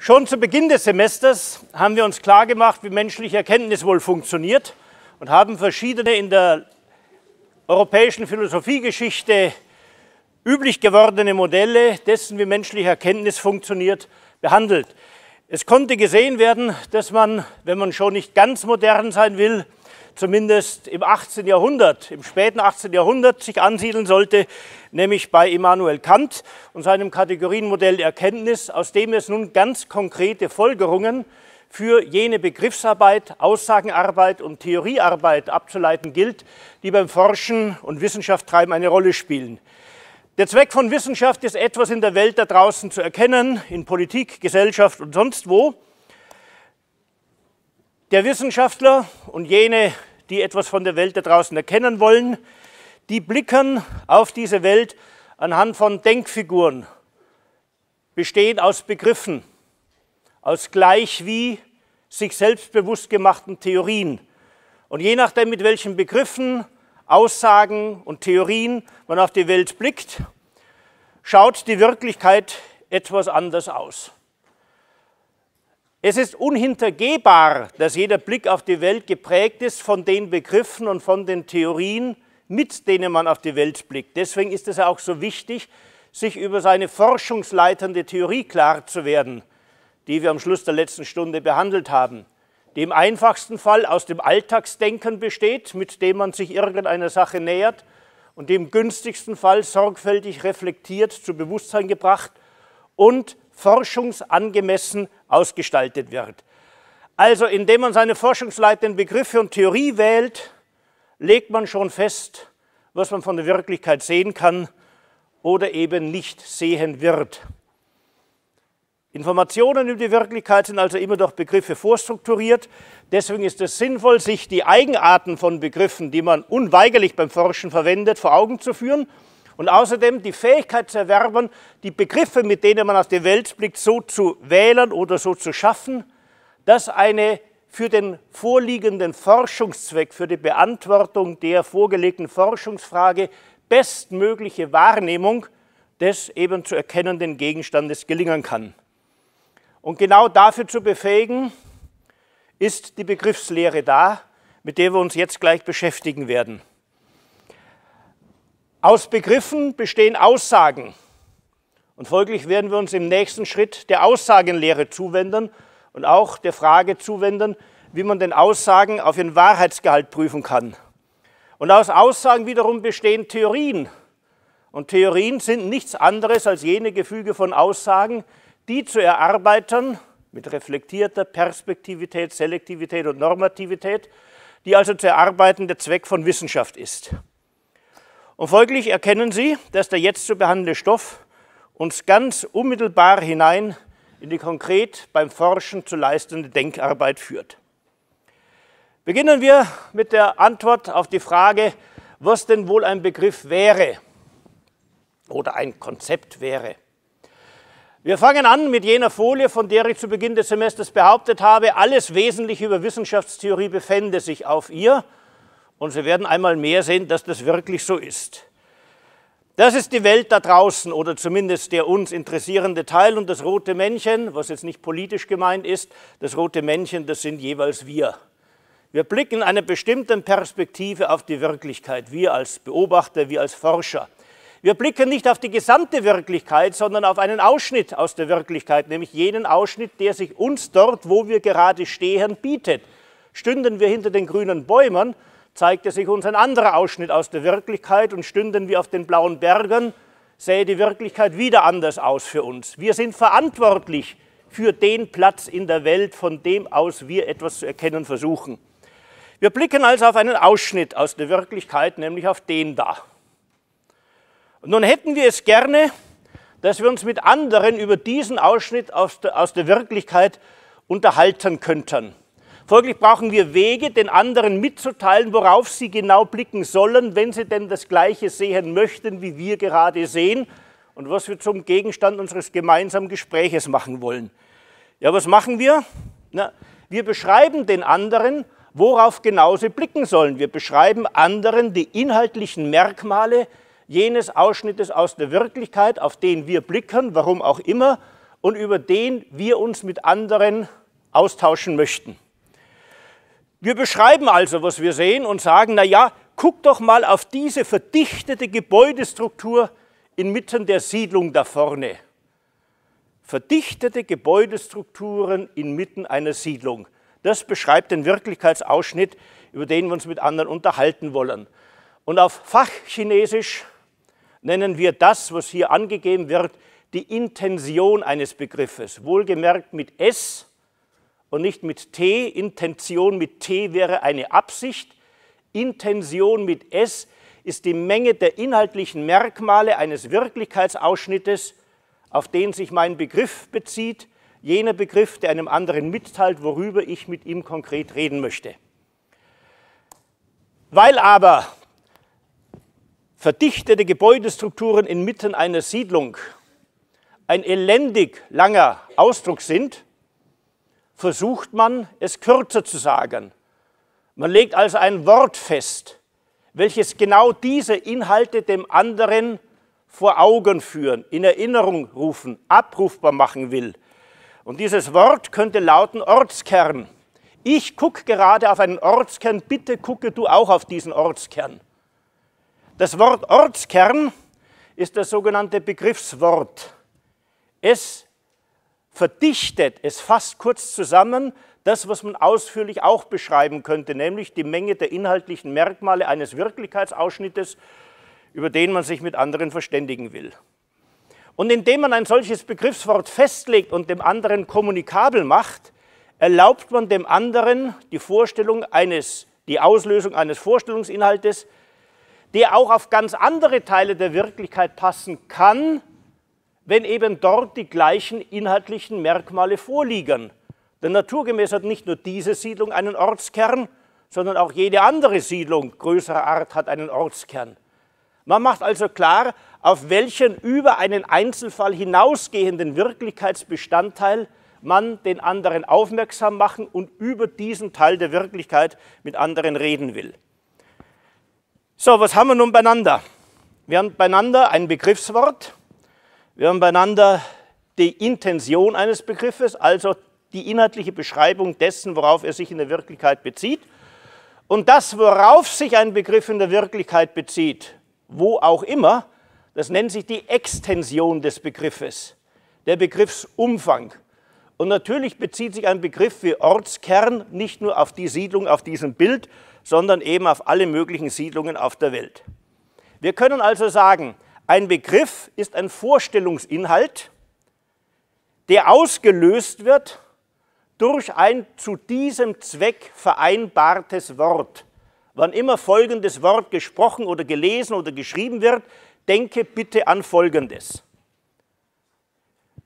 Schon zu Beginn des Semesters haben wir uns klargemacht, wie menschliche Erkenntnis wohl funktioniert und haben verschiedene in der europäischen Philosophiegeschichte üblich gewordene Modelle dessen, wie menschliche Erkenntnis funktioniert, behandelt. Es konnte gesehen werden, dass man, wenn man schon nicht ganz modern sein will, zumindest im 18. Jahrhundert, im späten 18. Jahrhundert sich ansiedeln sollte, nämlich bei Immanuel Kant und seinem Kategorienmodell Erkenntnis, aus dem es nun ganz konkrete Folgerungen für jene Begriffsarbeit, Aussagenarbeit und Theoriearbeit abzuleiten gilt, die beim Forschen und Wissenschafttreiben eine Rolle spielen. Der Zweck von Wissenschaft ist, etwas in der Welt da draußen zu erkennen, in Politik, Gesellschaft und sonst wo. Der Wissenschaftler und jene die etwas von der Welt da draußen erkennen wollen, die blicken auf diese Welt anhand von Denkfiguren, bestehen aus Begriffen, aus gleich wie sich selbstbewusst gemachten Theorien. Und je nachdem, mit welchen Begriffen, Aussagen und Theorien man auf die Welt blickt, schaut die Wirklichkeit etwas anders aus. Es ist unhintergehbar, dass jeder Blick auf die Welt geprägt ist von den Begriffen und von den Theorien, mit denen man auf die Welt blickt. Deswegen ist es auch so wichtig, sich über seine forschungsleitende Theorie klar zu werden, die wir am Schluss der letzten Stunde behandelt haben, die im einfachsten Fall aus dem Alltagsdenken besteht, mit dem man sich irgendeiner Sache nähert und die im günstigsten Fall sorgfältig reflektiert zu Bewusstsein gebracht und forschungsangemessen ausgestaltet wird. Also indem man seine forschungsleitenden Begriffe und Theorie wählt, legt man schon fest, was man von der Wirklichkeit sehen kann oder eben nicht sehen wird. Informationen über die Wirklichkeit sind also immer durch Begriffe vorstrukturiert. Deswegen ist es sinnvoll, sich die Eigenarten von Begriffen, die man unweigerlich beim Forschen verwendet, vor Augen zu führen und außerdem die Fähigkeit zu erwerben, die Begriffe, mit denen man auf die Welt blickt, so zu wählen oder so zu schaffen, dass eine für den vorliegenden Forschungszweck, für die Beantwortung der vorgelegten Forschungsfrage bestmögliche Wahrnehmung des eben zu erkennenden Gegenstandes gelingen kann. Und genau dafür zu befähigen, ist die Begriffslehre da, mit der wir uns jetzt gleich beschäftigen werden. Aus Begriffen bestehen Aussagen. Und folglich werden wir uns im nächsten Schritt der Aussagenlehre zuwenden und auch der Frage zuwenden, wie man den Aussagen auf ihren Wahrheitsgehalt prüfen kann. Und aus Aussagen wiederum bestehen Theorien. Und Theorien sind nichts anderes als jene Gefüge von Aussagen, die zu erarbeitern, mit reflektierter Perspektivität, Selektivität und Normativität, die also zu erarbeiten der Zweck von Wissenschaft ist. Und folglich erkennen Sie, dass der jetzt zu behandelnde Stoff uns ganz unmittelbar hinein in die konkret beim Forschen zu leistende Denkarbeit führt. Beginnen wir mit der Antwort auf die Frage, was denn wohl ein Begriff wäre oder ein Konzept wäre. Wir fangen an mit jener Folie, von der ich zu Beginn des Semesters behauptet habe, alles Wesentliche über Wissenschaftstheorie befände sich auf ihr. Und Sie werden einmal mehr sehen, dass das wirklich so ist. Das ist die Welt da draußen oder zumindest der uns interessierende Teil und das rote Männchen, was jetzt nicht politisch gemeint ist, das rote Männchen, das sind jeweils wir. Wir blicken einer bestimmten Perspektive auf die Wirklichkeit, wir als Beobachter, wir als Forscher. Wir blicken nicht auf die gesamte Wirklichkeit, sondern auf einen Ausschnitt aus der Wirklichkeit, nämlich jenen Ausschnitt, der sich uns dort, wo wir gerade stehen, bietet. Stünden wir hinter den grünen Bäumen, zeigte sich uns ein anderer Ausschnitt aus der Wirklichkeit und stünden wir auf den blauen Bergen, sähe die Wirklichkeit wieder anders aus für uns. Wir sind verantwortlich für den Platz in der Welt, von dem aus wir etwas zu erkennen versuchen. Wir blicken also auf einen Ausschnitt aus der Wirklichkeit, nämlich auf den da. Und nun hätten wir es gerne, dass wir uns mit anderen über diesen Ausschnitt aus der, aus der Wirklichkeit unterhalten könnten. Folglich brauchen wir Wege, den anderen mitzuteilen, worauf sie genau blicken sollen, wenn sie denn das Gleiche sehen möchten, wie wir gerade sehen und was wir zum Gegenstand unseres gemeinsamen Gespräches machen wollen. Ja, was machen wir? Na, wir beschreiben den anderen, worauf genau sie blicken sollen. Wir beschreiben anderen die inhaltlichen Merkmale jenes Ausschnittes aus der Wirklichkeit, auf den wir blicken, warum auch immer, und über den wir uns mit anderen austauschen möchten. Wir beschreiben also, was wir sehen und sagen, na ja, guck doch mal auf diese verdichtete Gebäudestruktur inmitten der Siedlung da vorne. Verdichtete Gebäudestrukturen inmitten einer Siedlung. Das beschreibt den Wirklichkeitsausschnitt, über den wir uns mit anderen unterhalten wollen. Und auf Fachchinesisch nennen wir das, was hier angegeben wird, die Intention eines Begriffes, wohlgemerkt mit S und nicht mit T. Intention mit T wäre eine Absicht. Intention mit S ist die Menge der inhaltlichen Merkmale eines Wirklichkeitsausschnittes, auf den sich mein Begriff bezieht, jener Begriff, der einem anderen mitteilt, worüber ich mit ihm konkret reden möchte. Weil aber verdichtete Gebäudestrukturen inmitten einer Siedlung ein elendig langer Ausdruck sind, versucht man, es kürzer zu sagen. Man legt also ein Wort fest, welches genau diese Inhalte dem anderen vor Augen führen, in Erinnerung rufen, abrufbar machen will. Und dieses Wort könnte lauten Ortskern. Ich gucke gerade auf einen Ortskern, bitte gucke du auch auf diesen Ortskern. Das Wort Ortskern ist das sogenannte Begriffswort. Es verdichtet es fast kurz zusammen das, was man ausführlich auch beschreiben könnte, nämlich die Menge der inhaltlichen Merkmale eines Wirklichkeitsausschnittes, über den man sich mit anderen verständigen will. Und indem man ein solches Begriffswort festlegt und dem anderen kommunikabel macht, erlaubt man dem anderen die Vorstellung eines, die Auslösung eines Vorstellungsinhaltes, der auch auf ganz andere Teile der Wirklichkeit passen kann, wenn eben dort die gleichen inhaltlichen Merkmale vorliegen. Denn naturgemäß hat nicht nur diese Siedlung einen Ortskern, sondern auch jede andere Siedlung größerer Art hat einen Ortskern. Man macht also klar, auf welchen über einen Einzelfall hinausgehenden Wirklichkeitsbestandteil man den anderen aufmerksam machen und über diesen Teil der Wirklichkeit mit anderen reden will. So, was haben wir nun beieinander? Wir haben beieinander ein Begriffswort, wir haben beieinander die Intention eines Begriffes, also die inhaltliche Beschreibung dessen, worauf er sich in der Wirklichkeit bezieht. Und das, worauf sich ein Begriff in der Wirklichkeit bezieht, wo auch immer, das nennt sich die Extension des Begriffes, der Begriffsumfang. Und natürlich bezieht sich ein Begriff wie Ortskern nicht nur auf die Siedlung auf diesem Bild, sondern eben auf alle möglichen Siedlungen auf der Welt. Wir können also sagen, ein Begriff ist ein Vorstellungsinhalt, der ausgelöst wird durch ein zu diesem Zweck vereinbartes Wort. Wann immer folgendes Wort gesprochen oder gelesen oder geschrieben wird, denke bitte an Folgendes.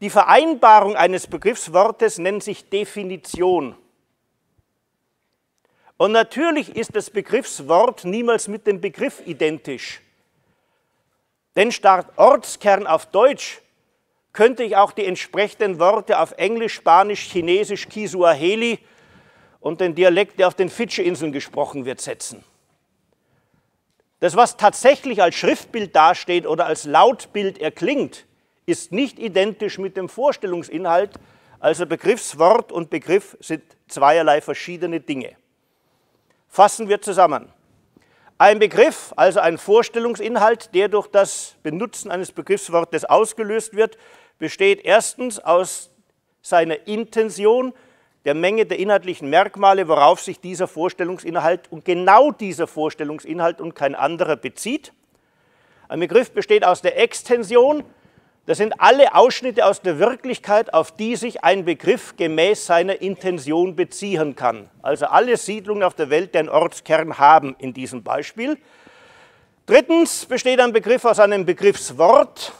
Die Vereinbarung eines Begriffswortes nennt sich Definition. Und natürlich ist das Begriffswort niemals mit dem Begriff identisch. Denn statt Ortskern auf Deutsch könnte ich auch die entsprechenden Worte auf Englisch, Spanisch, Chinesisch, Kisuaheli und den Dialekt, der auf den Fidschi-Inseln gesprochen wird, setzen. Das, was tatsächlich als Schriftbild dasteht oder als Lautbild erklingt, ist nicht identisch mit dem Vorstellungsinhalt, also Begriffswort und Begriff sind zweierlei verschiedene Dinge. Fassen wir zusammen. Ein Begriff, also ein Vorstellungsinhalt, der durch das Benutzen eines Begriffswortes ausgelöst wird, besteht erstens aus seiner Intention, der Menge der inhaltlichen Merkmale, worauf sich dieser Vorstellungsinhalt und genau dieser Vorstellungsinhalt und kein anderer bezieht. Ein Begriff besteht aus der Extension, das sind alle Ausschnitte aus der Wirklichkeit, auf die sich ein Begriff gemäß seiner Intention beziehen kann. Also alle Siedlungen auf der Welt, deren Ortskern haben in diesem Beispiel. Drittens besteht ein Begriff aus einem Begriffswort,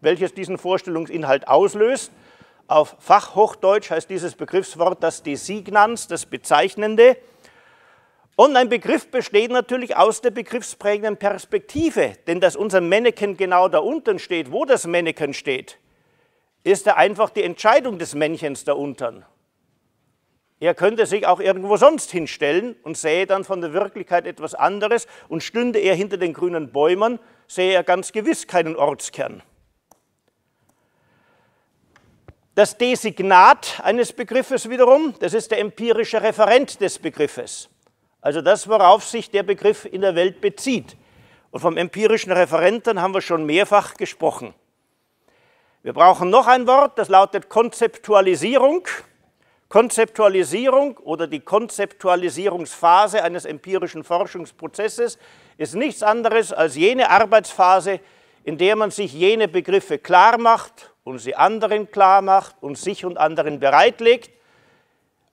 welches diesen Vorstellungsinhalt auslöst. Auf Fachhochdeutsch heißt dieses Begriffswort das Designans, das Bezeichnende. Und ein Begriff besteht natürlich aus der begriffsprägenden Perspektive, denn dass unser Männchen genau da unten steht, wo das Männchen steht, ist ja einfach die Entscheidung des Männchens da unten. Er könnte sich auch irgendwo sonst hinstellen und sähe dann von der Wirklichkeit etwas anderes und stünde er hinter den grünen Bäumen, sähe er ganz gewiss keinen Ortskern. Das Designat eines Begriffes wiederum, das ist der empirische Referent des Begriffes also das, worauf sich der Begriff in der Welt bezieht. Und vom empirischen Referenten haben wir schon mehrfach gesprochen. Wir brauchen noch ein Wort, das lautet Konzeptualisierung. Konzeptualisierung oder die Konzeptualisierungsphase eines empirischen Forschungsprozesses ist nichts anderes als jene Arbeitsphase, in der man sich jene Begriffe klar macht und sie anderen klar macht und sich und anderen bereitlegt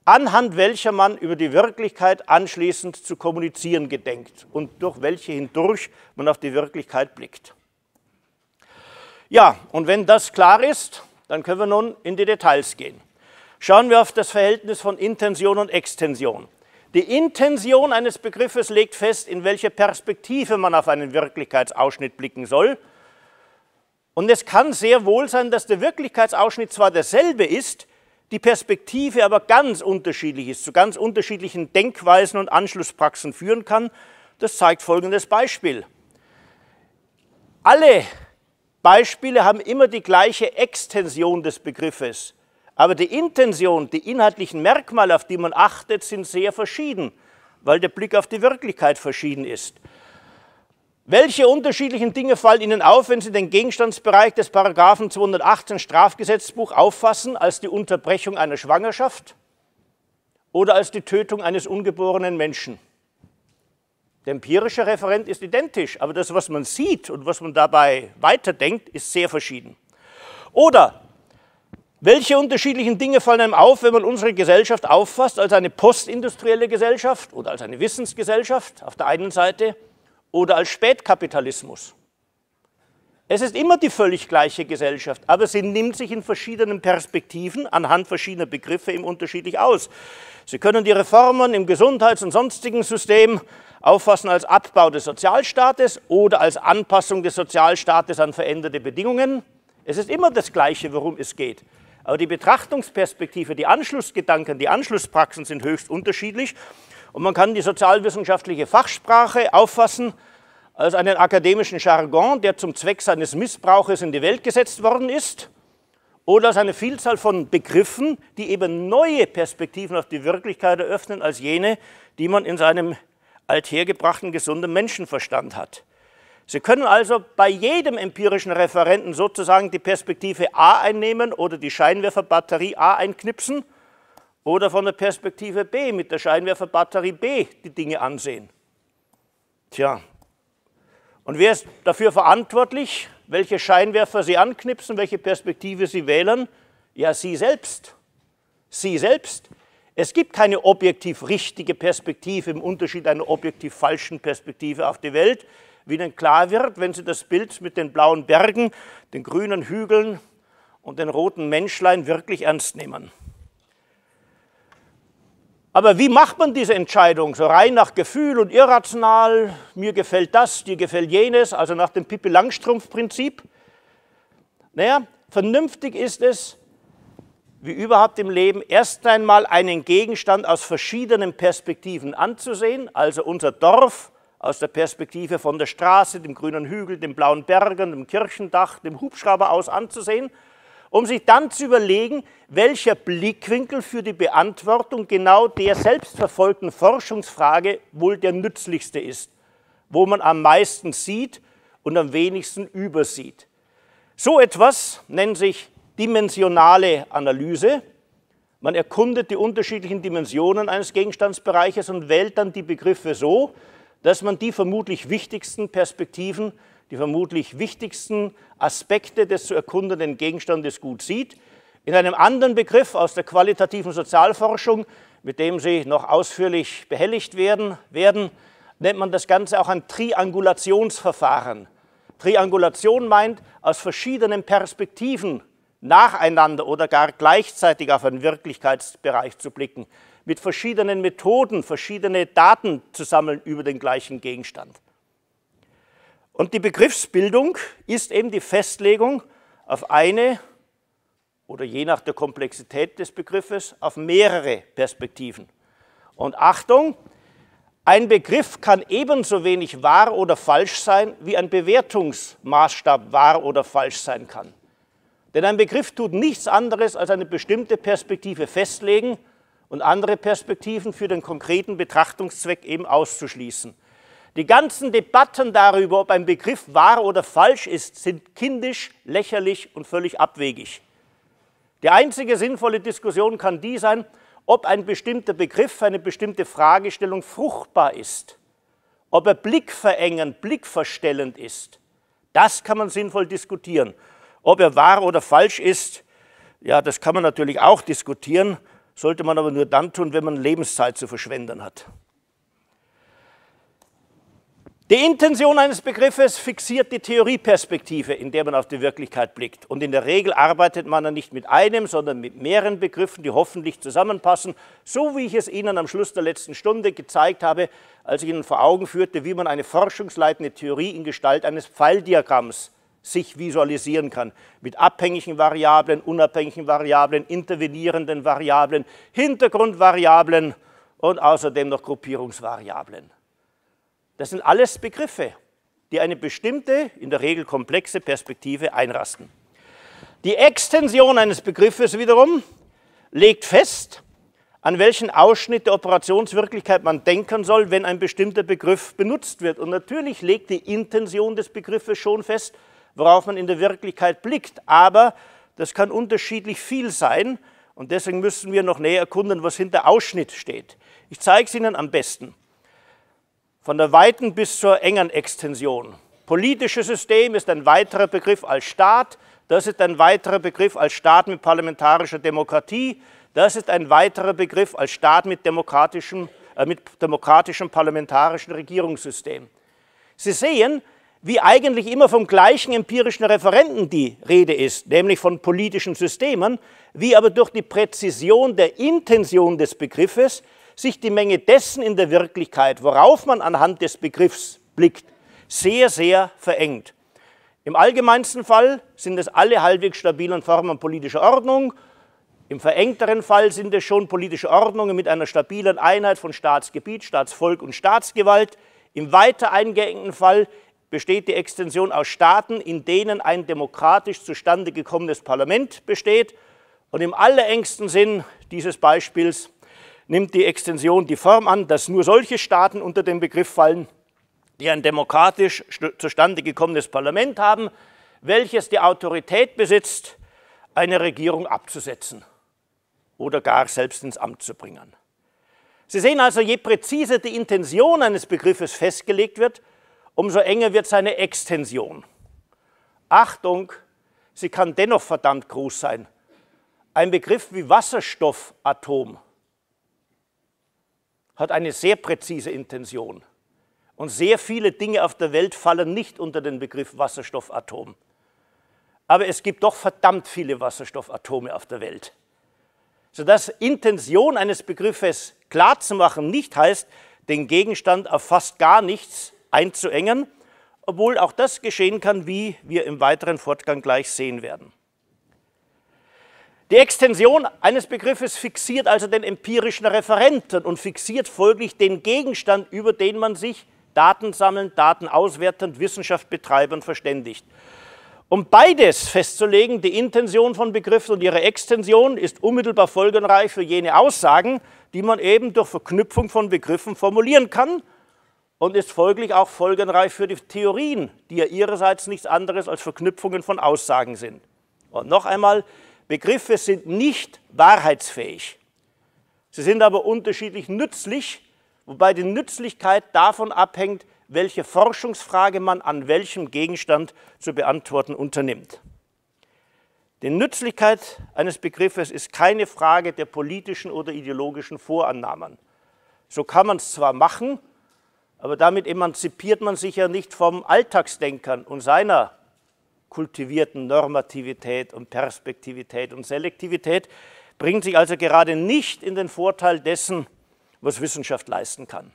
anhand welcher man über die Wirklichkeit anschließend zu kommunizieren gedenkt und durch welche hindurch man auf die Wirklichkeit blickt. Ja, und wenn das klar ist, dann können wir nun in die Details gehen. Schauen wir auf das Verhältnis von Intention und Extension. Die Intention eines Begriffes legt fest, in welche Perspektive man auf einen Wirklichkeitsausschnitt blicken soll. Und es kann sehr wohl sein, dass der Wirklichkeitsausschnitt zwar derselbe ist, die Perspektive aber ganz unterschiedlich ist, zu ganz unterschiedlichen Denkweisen und Anschlusspraxen führen kann. Das zeigt folgendes Beispiel. Alle Beispiele haben immer die gleiche Extension des Begriffes, aber die Intention, die inhaltlichen Merkmale, auf die man achtet, sind sehr verschieden, weil der Blick auf die Wirklichkeit verschieden ist. Welche unterschiedlichen Dinge fallen Ihnen auf, wenn Sie den Gegenstandsbereich des Paragraphen 218 Strafgesetzbuch auffassen als die Unterbrechung einer Schwangerschaft oder als die Tötung eines ungeborenen Menschen? Der empirische Referent ist identisch, aber das, was man sieht und was man dabei weiterdenkt, ist sehr verschieden. Oder welche unterschiedlichen Dinge fallen einem auf, wenn man unsere Gesellschaft auffasst als eine postindustrielle Gesellschaft oder als eine Wissensgesellschaft auf der einen Seite oder als Spätkapitalismus. Es ist immer die völlig gleiche Gesellschaft, aber sie nimmt sich in verschiedenen Perspektiven anhand verschiedener Begriffe eben unterschiedlich aus. Sie können die Reformen im Gesundheits- und sonstigen System auffassen als Abbau des Sozialstaates oder als Anpassung des Sozialstaates an veränderte Bedingungen. Es ist immer das Gleiche, worum es geht. Aber die Betrachtungsperspektive, die Anschlussgedanken, die Anschlusspraxen sind höchst unterschiedlich und man kann die sozialwissenschaftliche Fachsprache auffassen als einen akademischen Jargon, der zum Zweck seines Missbrauches in die Welt gesetzt worden ist, oder als eine Vielzahl von Begriffen, die eben neue Perspektiven auf die Wirklichkeit eröffnen, als jene, die man in seinem althergebrachten gesunden Menschenverstand hat. Sie können also bei jedem empirischen Referenten sozusagen die Perspektive A einnehmen oder die Scheinwerferbatterie A einknipsen oder von der Perspektive B mit der Scheinwerferbatterie B die Dinge ansehen. Tja, und wer ist dafür verantwortlich, welche Scheinwerfer Sie anknipsen, welche Perspektive Sie wählen? Ja, Sie selbst. Sie selbst. Es gibt keine objektiv richtige Perspektive im Unterschied einer objektiv falschen Perspektive auf die Welt, wie denn klar wird, wenn Sie das Bild mit den blauen Bergen, den grünen Hügeln und den roten Menschlein wirklich ernst nehmen. Aber wie macht man diese Entscheidung? So rein nach Gefühl und irrational, mir gefällt das, dir gefällt jenes, also nach dem Pippi-Langstrumpf-Prinzip? Naja, vernünftig ist es, wie überhaupt im Leben, erst einmal einen Gegenstand aus verschiedenen Perspektiven anzusehen, also unser Dorf aus der Perspektive von der Straße, dem grünen Hügel, den blauen Bergen, dem Kirchendach, dem Hubschrauber aus anzusehen um sich dann zu überlegen, welcher Blickwinkel für die Beantwortung genau der selbstverfolgten Forschungsfrage wohl der nützlichste ist, wo man am meisten sieht und am wenigsten übersieht. So etwas nennt sich dimensionale Analyse. Man erkundet die unterschiedlichen Dimensionen eines Gegenstandsbereiches und wählt dann die Begriffe so, dass man die vermutlich wichtigsten Perspektiven die vermutlich wichtigsten Aspekte des zu erkundenden Gegenstandes gut sieht. In einem anderen Begriff aus der qualitativen Sozialforschung, mit dem Sie noch ausführlich behelligt werden, werden nennt man das Ganze auch ein Triangulationsverfahren. Triangulation meint, aus verschiedenen Perspektiven nacheinander oder gar gleichzeitig auf einen Wirklichkeitsbereich zu blicken, mit verschiedenen Methoden verschiedene Daten zu sammeln über den gleichen Gegenstand. Und die Begriffsbildung ist eben die Festlegung auf eine oder je nach der Komplexität des Begriffes auf mehrere Perspektiven. Und Achtung, ein Begriff kann ebenso wenig wahr oder falsch sein, wie ein Bewertungsmaßstab wahr oder falsch sein kann. Denn ein Begriff tut nichts anderes, als eine bestimmte Perspektive festlegen und andere Perspektiven für den konkreten Betrachtungszweck eben auszuschließen. Die ganzen Debatten darüber, ob ein Begriff wahr oder falsch ist, sind kindisch, lächerlich und völlig abwegig. Die einzige sinnvolle Diskussion kann die sein, ob ein bestimmter Begriff für eine bestimmte Fragestellung fruchtbar ist, ob er blickverengend, blickverstellend ist. Das kann man sinnvoll diskutieren. Ob er wahr oder falsch ist, ja, das kann man natürlich auch diskutieren, sollte man aber nur dann tun, wenn man Lebenszeit zu verschwenden hat. Die Intention eines Begriffes fixiert die Theorieperspektive, in der man auf die Wirklichkeit blickt. Und in der Regel arbeitet man dann nicht mit einem, sondern mit mehreren Begriffen, die hoffentlich zusammenpassen, so wie ich es Ihnen am Schluss der letzten Stunde gezeigt habe, als ich Ihnen vor Augen führte, wie man eine forschungsleitende Theorie in Gestalt eines Pfeildiagramms sich visualisieren kann. Mit abhängigen Variablen, unabhängigen Variablen, intervenierenden Variablen, Hintergrundvariablen und außerdem noch Gruppierungsvariablen. Das sind alles Begriffe, die eine bestimmte, in der Regel komplexe Perspektive einrasten. Die Extension eines Begriffes wiederum legt fest, an welchen Ausschnitt der Operationswirklichkeit man denken soll, wenn ein bestimmter Begriff benutzt wird. Und natürlich legt die Intention des Begriffes schon fest, worauf man in der Wirklichkeit blickt. Aber das kann unterschiedlich viel sein und deswegen müssen wir noch näher erkunden, was hinter Ausschnitt steht. Ich zeige es Ihnen am besten von der weiten bis zur engen Extension. Politisches System ist ein weiterer Begriff als Staat, das ist ein weiterer Begriff als Staat mit parlamentarischer Demokratie, das ist ein weiterer Begriff als Staat mit demokratischem, äh, mit demokratischem parlamentarischen Regierungssystem. Sie sehen, wie eigentlich immer vom gleichen empirischen Referenten die Rede ist, nämlich von politischen Systemen, wie aber durch die Präzision der Intention des Begriffes sich die Menge dessen in der Wirklichkeit, worauf man anhand des Begriffs blickt, sehr, sehr verengt. Im allgemeinsten Fall sind es alle halbwegs stabilen Formen politischer Ordnung. Im verengteren Fall sind es schon politische Ordnungen mit einer stabilen Einheit von Staatsgebiet, Staatsvolk und Staatsgewalt. Im weiter eingeengten Fall besteht die Extension aus Staaten, in denen ein demokratisch zustande gekommenes Parlament besteht. Und im allerengsten Sinn dieses Beispiels nimmt die Extension die Form an, dass nur solche Staaten unter den Begriff fallen, die ein demokratisch zustande gekommenes Parlament haben, welches die Autorität besitzt, eine Regierung abzusetzen oder gar selbst ins Amt zu bringen. Sie sehen also, je präziser die Intention eines Begriffes festgelegt wird, umso enger wird seine Extension. Achtung, sie kann dennoch verdammt groß sein. Ein Begriff wie Wasserstoffatom hat eine sehr präzise Intention. Und sehr viele Dinge auf der Welt fallen nicht unter den Begriff Wasserstoffatom. Aber es gibt doch verdammt viele Wasserstoffatome auf der Welt. Sodass Intention eines Begriffes klarzumachen nicht heißt, den Gegenstand auf fast gar nichts einzuengen, obwohl auch das geschehen kann, wie wir im weiteren Fortgang gleich sehen werden. Die Extension eines Begriffes fixiert also den empirischen Referenten und fixiert folglich den Gegenstand, über den man sich Daten sammelnd, Daten auswerten, Wissenschaft betreiben, verständigt. Um beides festzulegen, die Intention von Begriffen und ihre Extension, ist unmittelbar folgenreich für jene Aussagen, die man eben durch Verknüpfung von Begriffen formulieren kann und ist folglich auch folgenreich für die Theorien, die ja ihrerseits nichts anderes als Verknüpfungen von Aussagen sind. Und noch einmal, Begriffe sind nicht wahrheitsfähig. Sie sind aber unterschiedlich nützlich, wobei die Nützlichkeit davon abhängt, welche Forschungsfrage man an welchem Gegenstand zu beantworten unternimmt. Die Nützlichkeit eines Begriffes ist keine Frage der politischen oder ideologischen Vorannahmen. So kann man es zwar machen, aber damit emanzipiert man sich ja nicht vom Alltagsdenkern und seiner kultivierten Normativität und Perspektivität und Selektivität, bringt sich also gerade nicht in den Vorteil dessen, was Wissenschaft leisten kann.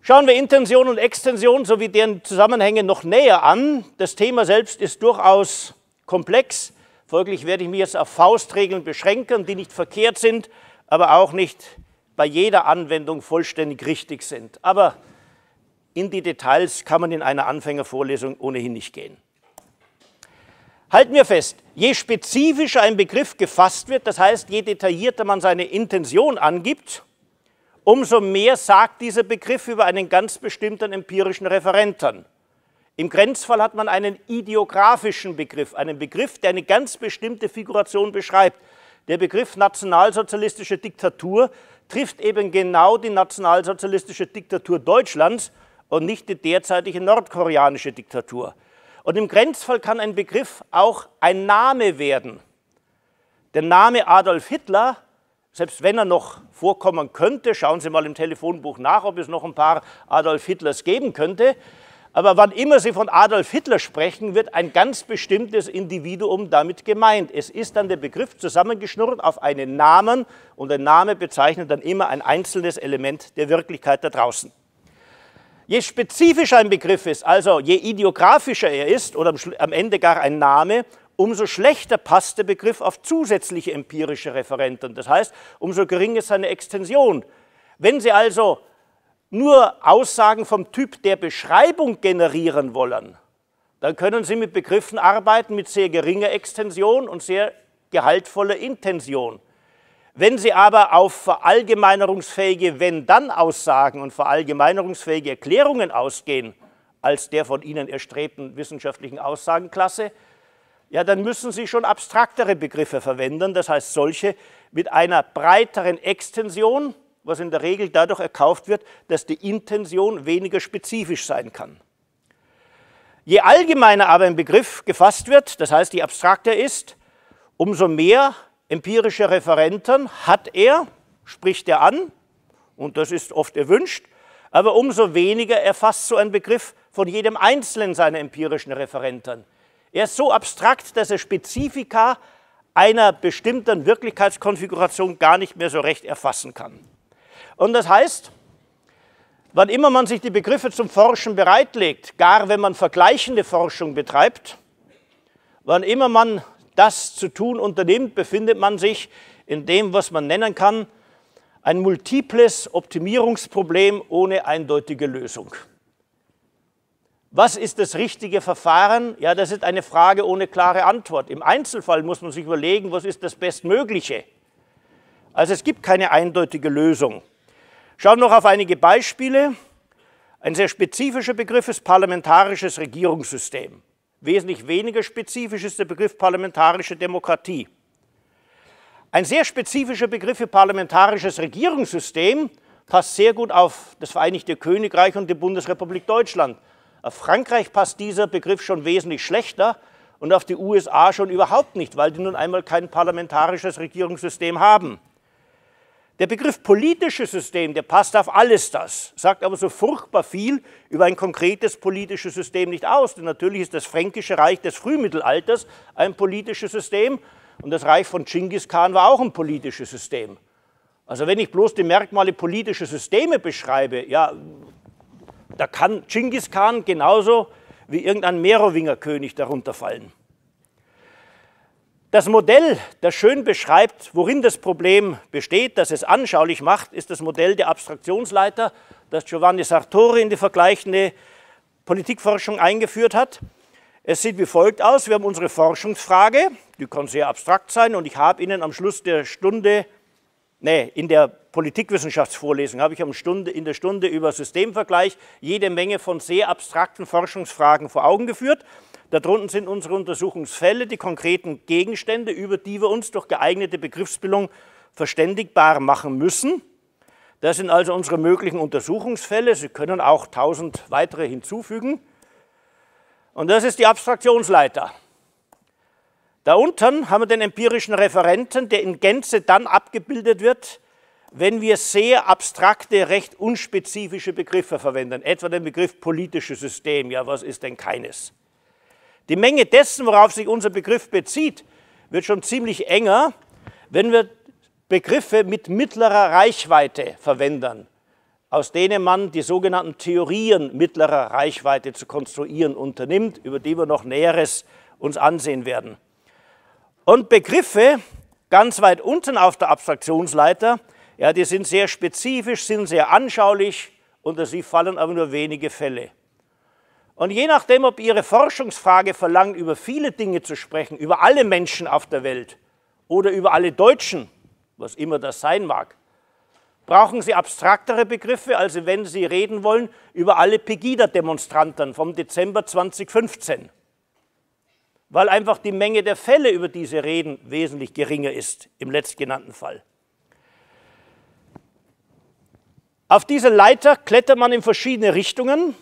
Schauen wir Intention und Extension sowie deren Zusammenhänge noch näher an. Das Thema selbst ist durchaus komplex. Folglich werde ich mich jetzt auf Faustregeln beschränken, die nicht verkehrt sind, aber auch nicht bei jeder Anwendung vollständig richtig sind. Aber in die Details kann man in einer Anfängervorlesung ohnehin nicht gehen. Halten wir fest, je spezifischer ein Begriff gefasst wird, das heißt, je detaillierter man seine Intention angibt, umso mehr sagt dieser Begriff über einen ganz bestimmten empirischen Referenten. Im Grenzfall hat man einen ideografischen Begriff, einen Begriff, der eine ganz bestimmte Figuration beschreibt. Der Begriff nationalsozialistische Diktatur trifft eben genau die nationalsozialistische Diktatur Deutschlands und nicht die derzeitige nordkoreanische Diktatur. Und im Grenzfall kann ein Begriff auch ein Name werden. Der Name Adolf Hitler, selbst wenn er noch vorkommen könnte, schauen Sie mal im Telefonbuch nach, ob es noch ein paar Adolf Hitlers geben könnte, aber wann immer Sie von Adolf Hitler sprechen, wird ein ganz bestimmtes Individuum damit gemeint. Es ist dann der Begriff zusammengeschnurrt auf einen Namen und ein Name bezeichnet dann immer ein einzelnes Element der Wirklichkeit da draußen. Je spezifischer ein Begriff ist, also je ideografischer er ist oder am Ende gar ein Name, umso schlechter passt der Begriff auf zusätzliche empirische Referenten. Das heißt, umso geringer ist seine Extension. Wenn Sie also nur Aussagen vom Typ der Beschreibung generieren wollen, dann können Sie mit Begriffen arbeiten mit sehr geringer Extension und sehr gehaltvoller Intention. Wenn Sie aber auf verallgemeinerungsfähige Wenn-Dann-Aussagen und verallgemeinerungsfähige Erklärungen ausgehen, als der von Ihnen erstrebten wissenschaftlichen Aussagenklasse, ja, dann müssen Sie schon abstraktere Begriffe verwenden, das heißt solche mit einer breiteren Extension, was in der Regel dadurch erkauft wird, dass die Intention weniger spezifisch sein kann. Je allgemeiner aber ein Begriff gefasst wird, das heißt, je abstrakter ist, umso mehr empirische Referenten hat er, spricht er an, und das ist oft erwünscht, aber umso weniger erfasst so ein Begriff von jedem einzelnen seiner empirischen Referenten. Er ist so abstrakt, dass er Spezifika einer bestimmten Wirklichkeitskonfiguration gar nicht mehr so recht erfassen kann. Und das heißt, wann immer man sich die Begriffe zum Forschen bereitlegt, gar wenn man vergleichende Forschung betreibt, wann immer man das zu tun unternimmt, befindet man sich in dem, was man nennen kann, ein multiples Optimierungsproblem ohne eindeutige Lösung. Was ist das richtige Verfahren? Ja, das ist eine Frage ohne klare Antwort. Im Einzelfall muss man sich überlegen, was ist das Bestmögliche. Also es gibt keine eindeutige Lösung. Schauen wir noch auf einige Beispiele. Ein sehr spezifischer Begriff ist parlamentarisches Regierungssystem. Wesentlich weniger spezifisch ist der Begriff parlamentarische Demokratie. Ein sehr spezifischer Begriff für parlamentarisches Regierungssystem passt sehr gut auf das Vereinigte Königreich und die Bundesrepublik Deutschland. Auf Frankreich passt dieser Begriff schon wesentlich schlechter und auf die USA schon überhaupt nicht, weil die nun einmal kein parlamentarisches Regierungssystem haben. Der Begriff politisches System, der passt auf alles das, sagt aber so furchtbar viel über ein konkretes politisches System nicht aus. Denn natürlich ist das Fränkische Reich des Frühmittelalters ein politisches System und das Reich von Genghis Khan war auch ein politisches System. Also wenn ich bloß die Merkmale politische Systeme beschreibe, ja, da kann Genghis Khan genauso wie irgendein Merowinger König darunter fallen. Das Modell, das schön beschreibt, worin das Problem besteht, das es anschaulich macht, ist das Modell der Abstraktionsleiter, das Giovanni Sartori in die vergleichende Politikforschung eingeführt hat. Es sieht wie folgt aus. Wir haben unsere Forschungsfrage, die kann sehr abstrakt sein und ich habe Ihnen am Schluss der Stunde, nee, in der Politikwissenschaftsvorlesung habe ich am Stunde, in der Stunde über Systemvergleich jede Menge von sehr abstrakten Forschungsfragen vor Augen geführt. Darunter sind unsere Untersuchungsfälle, die konkreten Gegenstände, über die wir uns durch geeignete Begriffsbildung verständigbar machen müssen. Das sind also unsere möglichen Untersuchungsfälle. Sie können auch tausend weitere hinzufügen. Und das ist die Abstraktionsleiter. Da unten haben wir den empirischen Referenten, der in Gänze dann abgebildet wird, wenn wir sehr abstrakte, recht unspezifische Begriffe verwenden, etwa den Begriff politisches System. Ja, was ist denn keines? Die Menge dessen, worauf sich unser Begriff bezieht, wird schon ziemlich enger, wenn wir Begriffe mit mittlerer Reichweite verwenden, aus denen man die sogenannten Theorien mittlerer Reichweite zu konstruieren unternimmt, über die wir noch Näheres uns ansehen werden. Und Begriffe ganz weit unten auf der Abstraktionsleiter, ja, die sind sehr spezifisch, sind sehr anschaulich, unter sie fallen aber nur wenige Fälle. Und je nachdem, ob Ihre Forschungsfrage verlangt, über viele Dinge zu sprechen, über alle Menschen auf der Welt oder über alle Deutschen, was immer das sein mag, brauchen Sie abstraktere Begriffe, als wenn Sie reden wollen über alle Pegida-Demonstranten vom Dezember 2015 weil einfach die Menge der Fälle, über die sie reden, wesentlich geringer ist im letztgenannten Fall. Auf dieser Leiter klettert man in verschiedene Richtungen.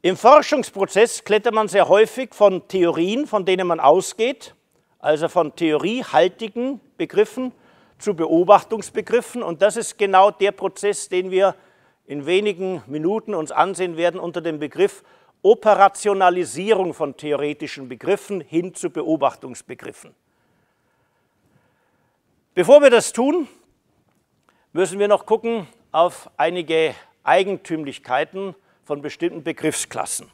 Im Forschungsprozess klettert man sehr häufig von Theorien, von denen man ausgeht, also von theoriehaltigen Begriffen zu Beobachtungsbegriffen. Und das ist genau der Prozess, den wir in wenigen Minuten uns ansehen werden unter dem Begriff Operationalisierung von theoretischen Begriffen hin zu Beobachtungsbegriffen. Bevor wir das tun, müssen wir noch gucken auf einige Eigentümlichkeiten von bestimmten Begriffsklassen.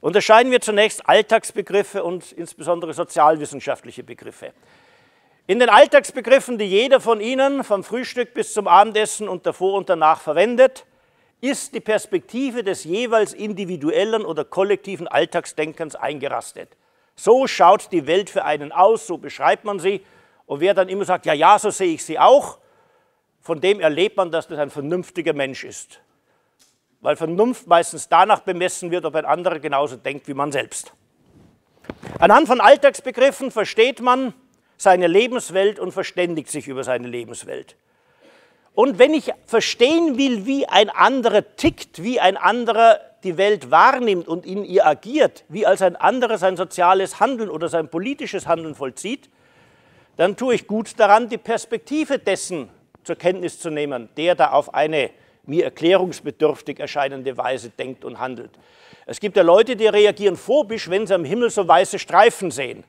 Unterscheiden wir zunächst Alltagsbegriffe und insbesondere sozialwissenschaftliche Begriffe. In den Alltagsbegriffen, die jeder von Ihnen vom Frühstück bis zum Abendessen und davor und danach verwendet, ist die Perspektive des jeweils individuellen oder kollektiven Alltagsdenkens eingerastet. So schaut die Welt für einen aus, so beschreibt man sie. Und wer dann immer sagt, ja, ja, so sehe ich sie auch, von dem erlebt man, dass das ein vernünftiger Mensch ist weil Vernunft meistens danach bemessen wird, ob ein anderer genauso denkt wie man selbst. Anhand von Alltagsbegriffen versteht man seine Lebenswelt und verständigt sich über seine Lebenswelt. Und wenn ich verstehen will, wie ein anderer tickt, wie ein anderer die Welt wahrnimmt und in ihr agiert, wie als ein anderer sein soziales Handeln oder sein politisches Handeln vollzieht, dann tue ich gut daran, die Perspektive dessen zur Kenntnis zu nehmen, der da auf eine mir erklärungsbedürftig erscheinende Weise denkt und handelt. Es gibt ja Leute, die reagieren phobisch, wenn sie am Himmel so weiße Streifen sehen.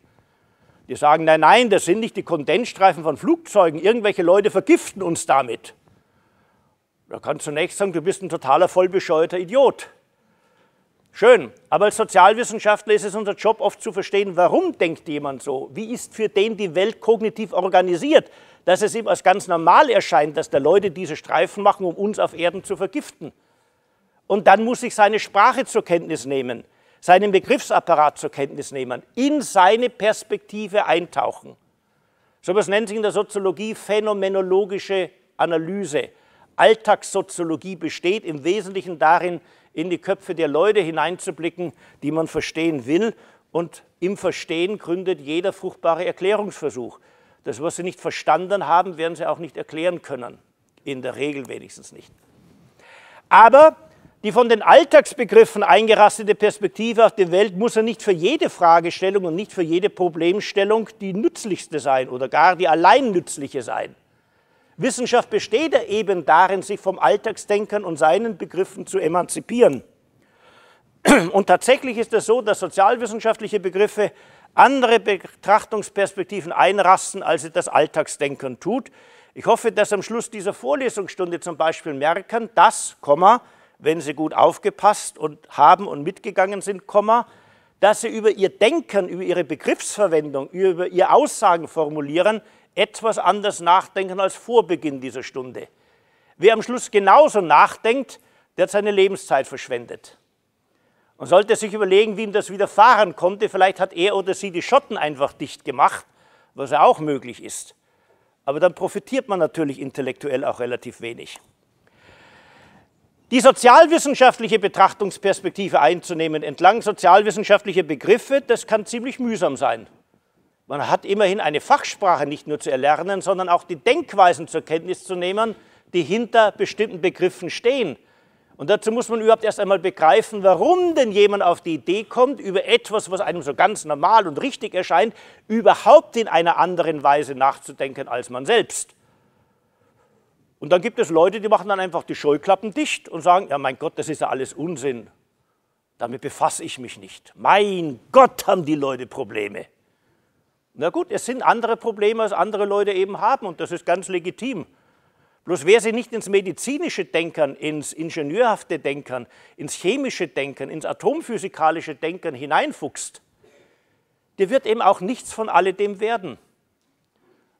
Die sagen, nein, nein, das sind nicht die Kondensstreifen von Flugzeugen, irgendwelche Leute vergiften uns damit. Da kannst du zunächst sagen, du bist ein totaler vollbescheuerter Idiot. Schön, aber als Sozialwissenschaftler ist es unser Job oft zu verstehen, warum denkt jemand so? Wie ist für den die Welt kognitiv organisiert? dass es ihm als ganz normal erscheint, dass da Leute diese Streifen machen, um uns auf Erden zu vergiften. Und dann muss ich seine Sprache zur Kenntnis nehmen, seinen Begriffsapparat zur Kenntnis nehmen, in seine Perspektive eintauchen. So etwas nennt sich in der Soziologie phänomenologische Analyse. Alltagssoziologie besteht im Wesentlichen darin, in die Köpfe der Leute hineinzublicken, die man verstehen will. Und im Verstehen gründet jeder fruchtbare Erklärungsversuch. Das, was sie nicht verstanden haben, werden sie auch nicht erklären können. In der Regel wenigstens nicht. Aber die von den Alltagsbegriffen eingerastete Perspektive auf die Welt muss ja nicht für jede Fragestellung und nicht für jede Problemstellung die nützlichste sein oder gar die allein nützliche sein. Wissenschaft besteht ja eben darin, sich vom Alltagsdenken und seinen Begriffen zu emanzipieren. Und tatsächlich ist es so, dass sozialwissenschaftliche Begriffe andere Betrachtungsperspektiven einrasten, als sie das Alltagsdenken tut. Ich hoffe, dass am Schluss dieser Vorlesungsstunde zum Beispiel merken, dass, wenn Sie gut aufgepasst und haben und mitgegangen sind, dass Sie über Ihr Denken, über Ihre Begriffsverwendung, über Ihr Aussagen formulieren, etwas anders nachdenken als vor Beginn dieser Stunde. Wer am Schluss genauso nachdenkt, der hat seine Lebenszeit verschwendet. Man sollte sich überlegen, wie ihm das widerfahren konnte, vielleicht hat er oder sie die Schotten einfach dicht gemacht, was ja auch möglich ist. Aber dann profitiert man natürlich intellektuell auch relativ wenig. Die sozialwissenschaftliche Betrachtungsperspektive einzunehmen entlang sozialwissenschaftlicher Begriffe, das kann ziemlich mühsam sein. Man hat immerhin eine Fachsprache nicht nur zu erlernen, sondern auch die Denkweisen zur Kenntnis zu nehmen, die hinter bestimmten Begriffen stehen. Und dazu muss man überhaupt erst einmal begreifen, warum denn jemand auf die Idee kommt, über etwas, was einem so ganz normal und richtig erscheint, überhaupt in einer anderen Weise nachzudenken als man selbst. Und dann gibt es Leute, die machen dann einfach die Scheuklappen dicht und sagen, ja mein Gott, das ist ja alles Unsinn. Damit befasse ich mich nicht. Mein Gott, haben die Leute Probleme. Na gut, es sind andere Probleme, als andere Leute eben haben und das ist ganz legitim. Bloß wer sie nicht ins medizinische Denken, ins ingenieurhafte Denken, ins chemische Denken, ins atomphysikalische Denken hineinfuchst, der wird eben auch nichts von alledem werden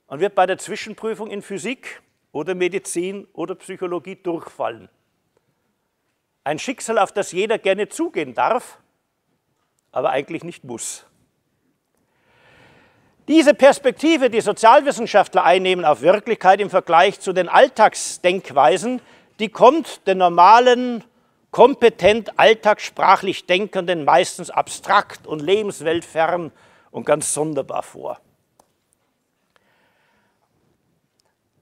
und wird bei der Zwischenprüfung in Physik oder Medizin oder Psychologie durchfallen. Ein Schicksal, auf das jeder gerne zugehen darf, aber eigentlich nicht muss. Diese Perspektive, die Sozialwissenschaftler einnehmen auf Wirklichkeit im Vergleich zu den Alltagsdenkweisen, die kommt den normalen, kompetent alltagssprachlich Denkenden meistens abstrakt und lebensweltfern und ganz sonderbar vor.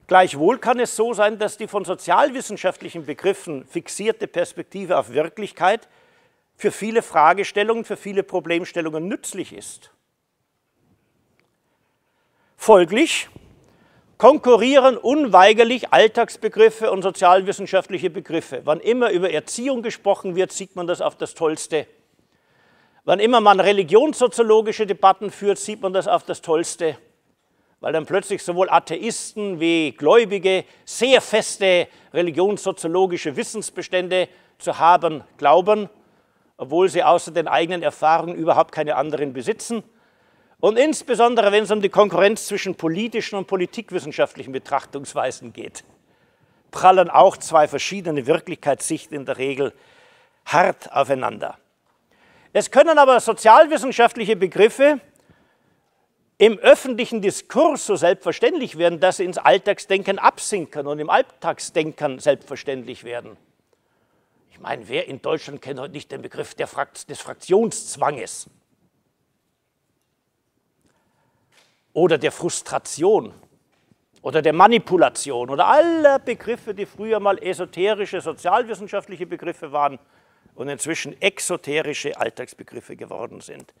Gleichwohl kann es so sein, dass die von sozialwissenschaftlichen Begriffen fixierte Perspektive auf Wirklichkeit für viele Fragestellungen, für viele Problemstellungen nützlich ist. Folglich konkurrieren unweigerlich Alltagsbegriffe und sozialwissenschaftliche Begriffe. Wann immer über Erziehung gesprochen wird, sieht man das auf das Tollste. Wann immer man religionssoziologische Debatten führt, sieht man das auf das Tollste, weil dann plötzlich sowohl Atheisten wie Gläubige sehr feste religionssoziologische Wissensbestände zu haben glauben, obwohl sie außer den eigenen Erfahrungen überhaupt keine anderen besitzen. Und insbesondere, wenn es um die Konkurrenz zwischen politischen und politikwissenschaftlichen Betrachtungsweisen geht, prallen auch zwei verschiedene Wirklichkeitssichten in der Regel hart aufeinander. Es können aber sozialwissenschaftliche Begriffe im öffentlichen Diskurs so selbstverständlich werden, dass sie ins Alltagsdenken absinken und im Alltagsdenken selbstverständlich werden. Ich meine, wer in Deutschland kennt heute nicht den Begriff Frakt des Fraktionszwanges? oder der Frustration oder der Manipulation oder aller Begriffe, die früher mal esoterische, sozialwissenschaftliche Begriffe waren und inzwischen exoterische Alltagsbegriffe geworden sind.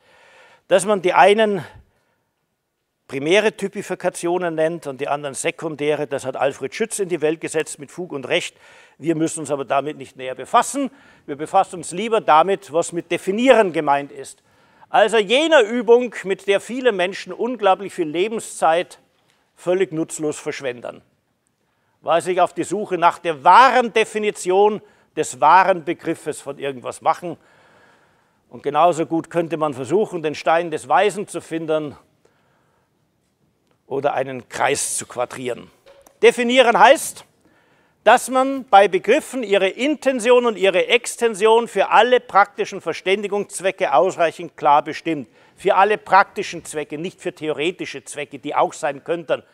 Dass man die einen primäre Typifikationen nennt und die anderen sekundäre, das hat Alfred Schütz in die Welt gesetzt mit Fug und Recht. Wir müssen uns aber damit nicht näher befassen. Wir befassen uns lieber damit, was mit definieren gemeint ist also jener Übung, mit der viele Menschen unglaublich viel Lebenszeit völlig nutzlos verschwenden, weil sie sich auf die Suche nach der wahren Definition des wahren Begriffes von irgendwas machen. Und genauso gut könnte man versuchen, den Stein des Weisen zu finden oder einen Kreis zu quadrieren. Definieren heißt, dass man bei Begriffen ihre Intention und ihre Extension für alle praktischen Verständigungszwecke ausreichend klar bestimmt. Für alle praktischen Zwecke, nicht für theoretische Zwecke, die auch sein könnten.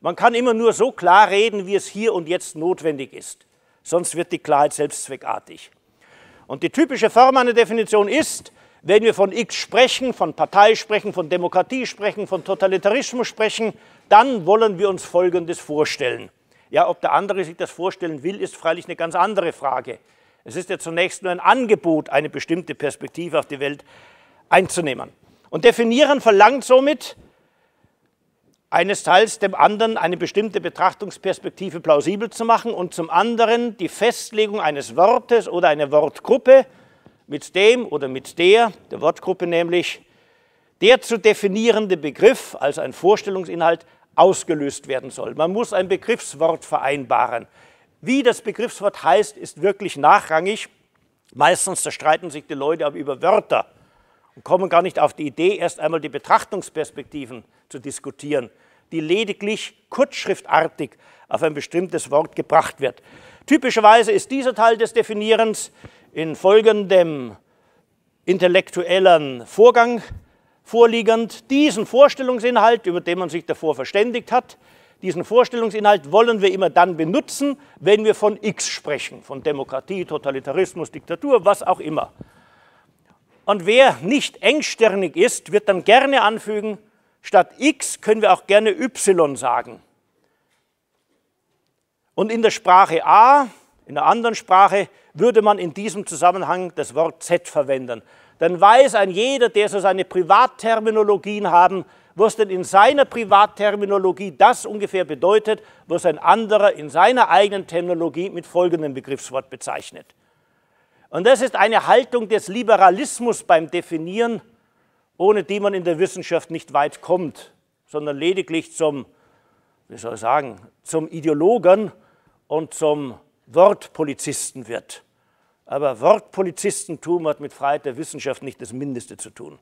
Man kann immer nur so klar reden, wie es hier und jetzt notwendig ist. Sonst wird die Klarheit selbstzweckartig. Und die typische Form einer Definition ist, wenn wir von X sprechen, von Partei sprechen, von Demokratie sprechen, von Totalitarismus sprechen, dann wollen wir uns Folgendes vorstellen. Ja, ob der andere sich das vorstellen will, ist freilich eine ganz andere Frage. Es ist ja zunächst nur ein Angebot, eine bestimmte Perspektive auf die Welt einzunehmen. Und definieren verlangt somit eines Teils dem anderen eine bestimmte Betrachtungsperspektive plausibel zu machen und zum anderen die Festlegung eines Wortes oder einer Wortgruppe mit dem oder mit der, der Wortgruppe nämlich, der zu definierende Begriff, also ein Vorstellungsinhalt, ausgelöst werden soll. Man muss ein Begriffswort vereinbaren. Wie das Begriffswort heißt, ist wirklich nachrangig. Meistens zerstreiten sich die Leute aber über Wörter und kommen gar nicht auf die Idee, erst einmal die Betrachtungsperspektiven zu diskutieren, die lediglich kurzschriftartig auf ein bestimmtes Wort gebracht wird. Typischerweise ist dieser Teil des Definierens in folgendem intellektuellen Vorgang vorliegend diesen Vorstellungsinhalt, über den man sich davor verständigt hat, diesen Vorstellungsinhalt wollen wir immer dann benutzen, wenn wir von X sprechen, von Demokratie, Totalitarismus, Diktatur, was auch immer. Und wer nicht engstirnig ist, wird dann gerne anfügen, statt X können wir auch gerne Y sagen. Und in der Sprache A, in der anderen Sprache, würde man in diesem Zusammenhang das Wort Z verwenden dann weiß ein jeder, der so seine Privatterminologien haben, was denn in seiner Privatterminologie das ungefähr bedeutet, was ein anderer in seiner eigenen Terminologie mit folgendem Begriffswort bezeichnet. Und das ist eine Haltung des Liberalismus beim Definieren, ohne die man in der Wissenschaft nicht weit kommt, sondern lediglich zum, wie soll ich sagen, zum Ideologen und zum Wortpolizisten wird. Aber Wortpolizistentum hat mit Freiheit der Wissenschaft nicht das Mindeste zu tun.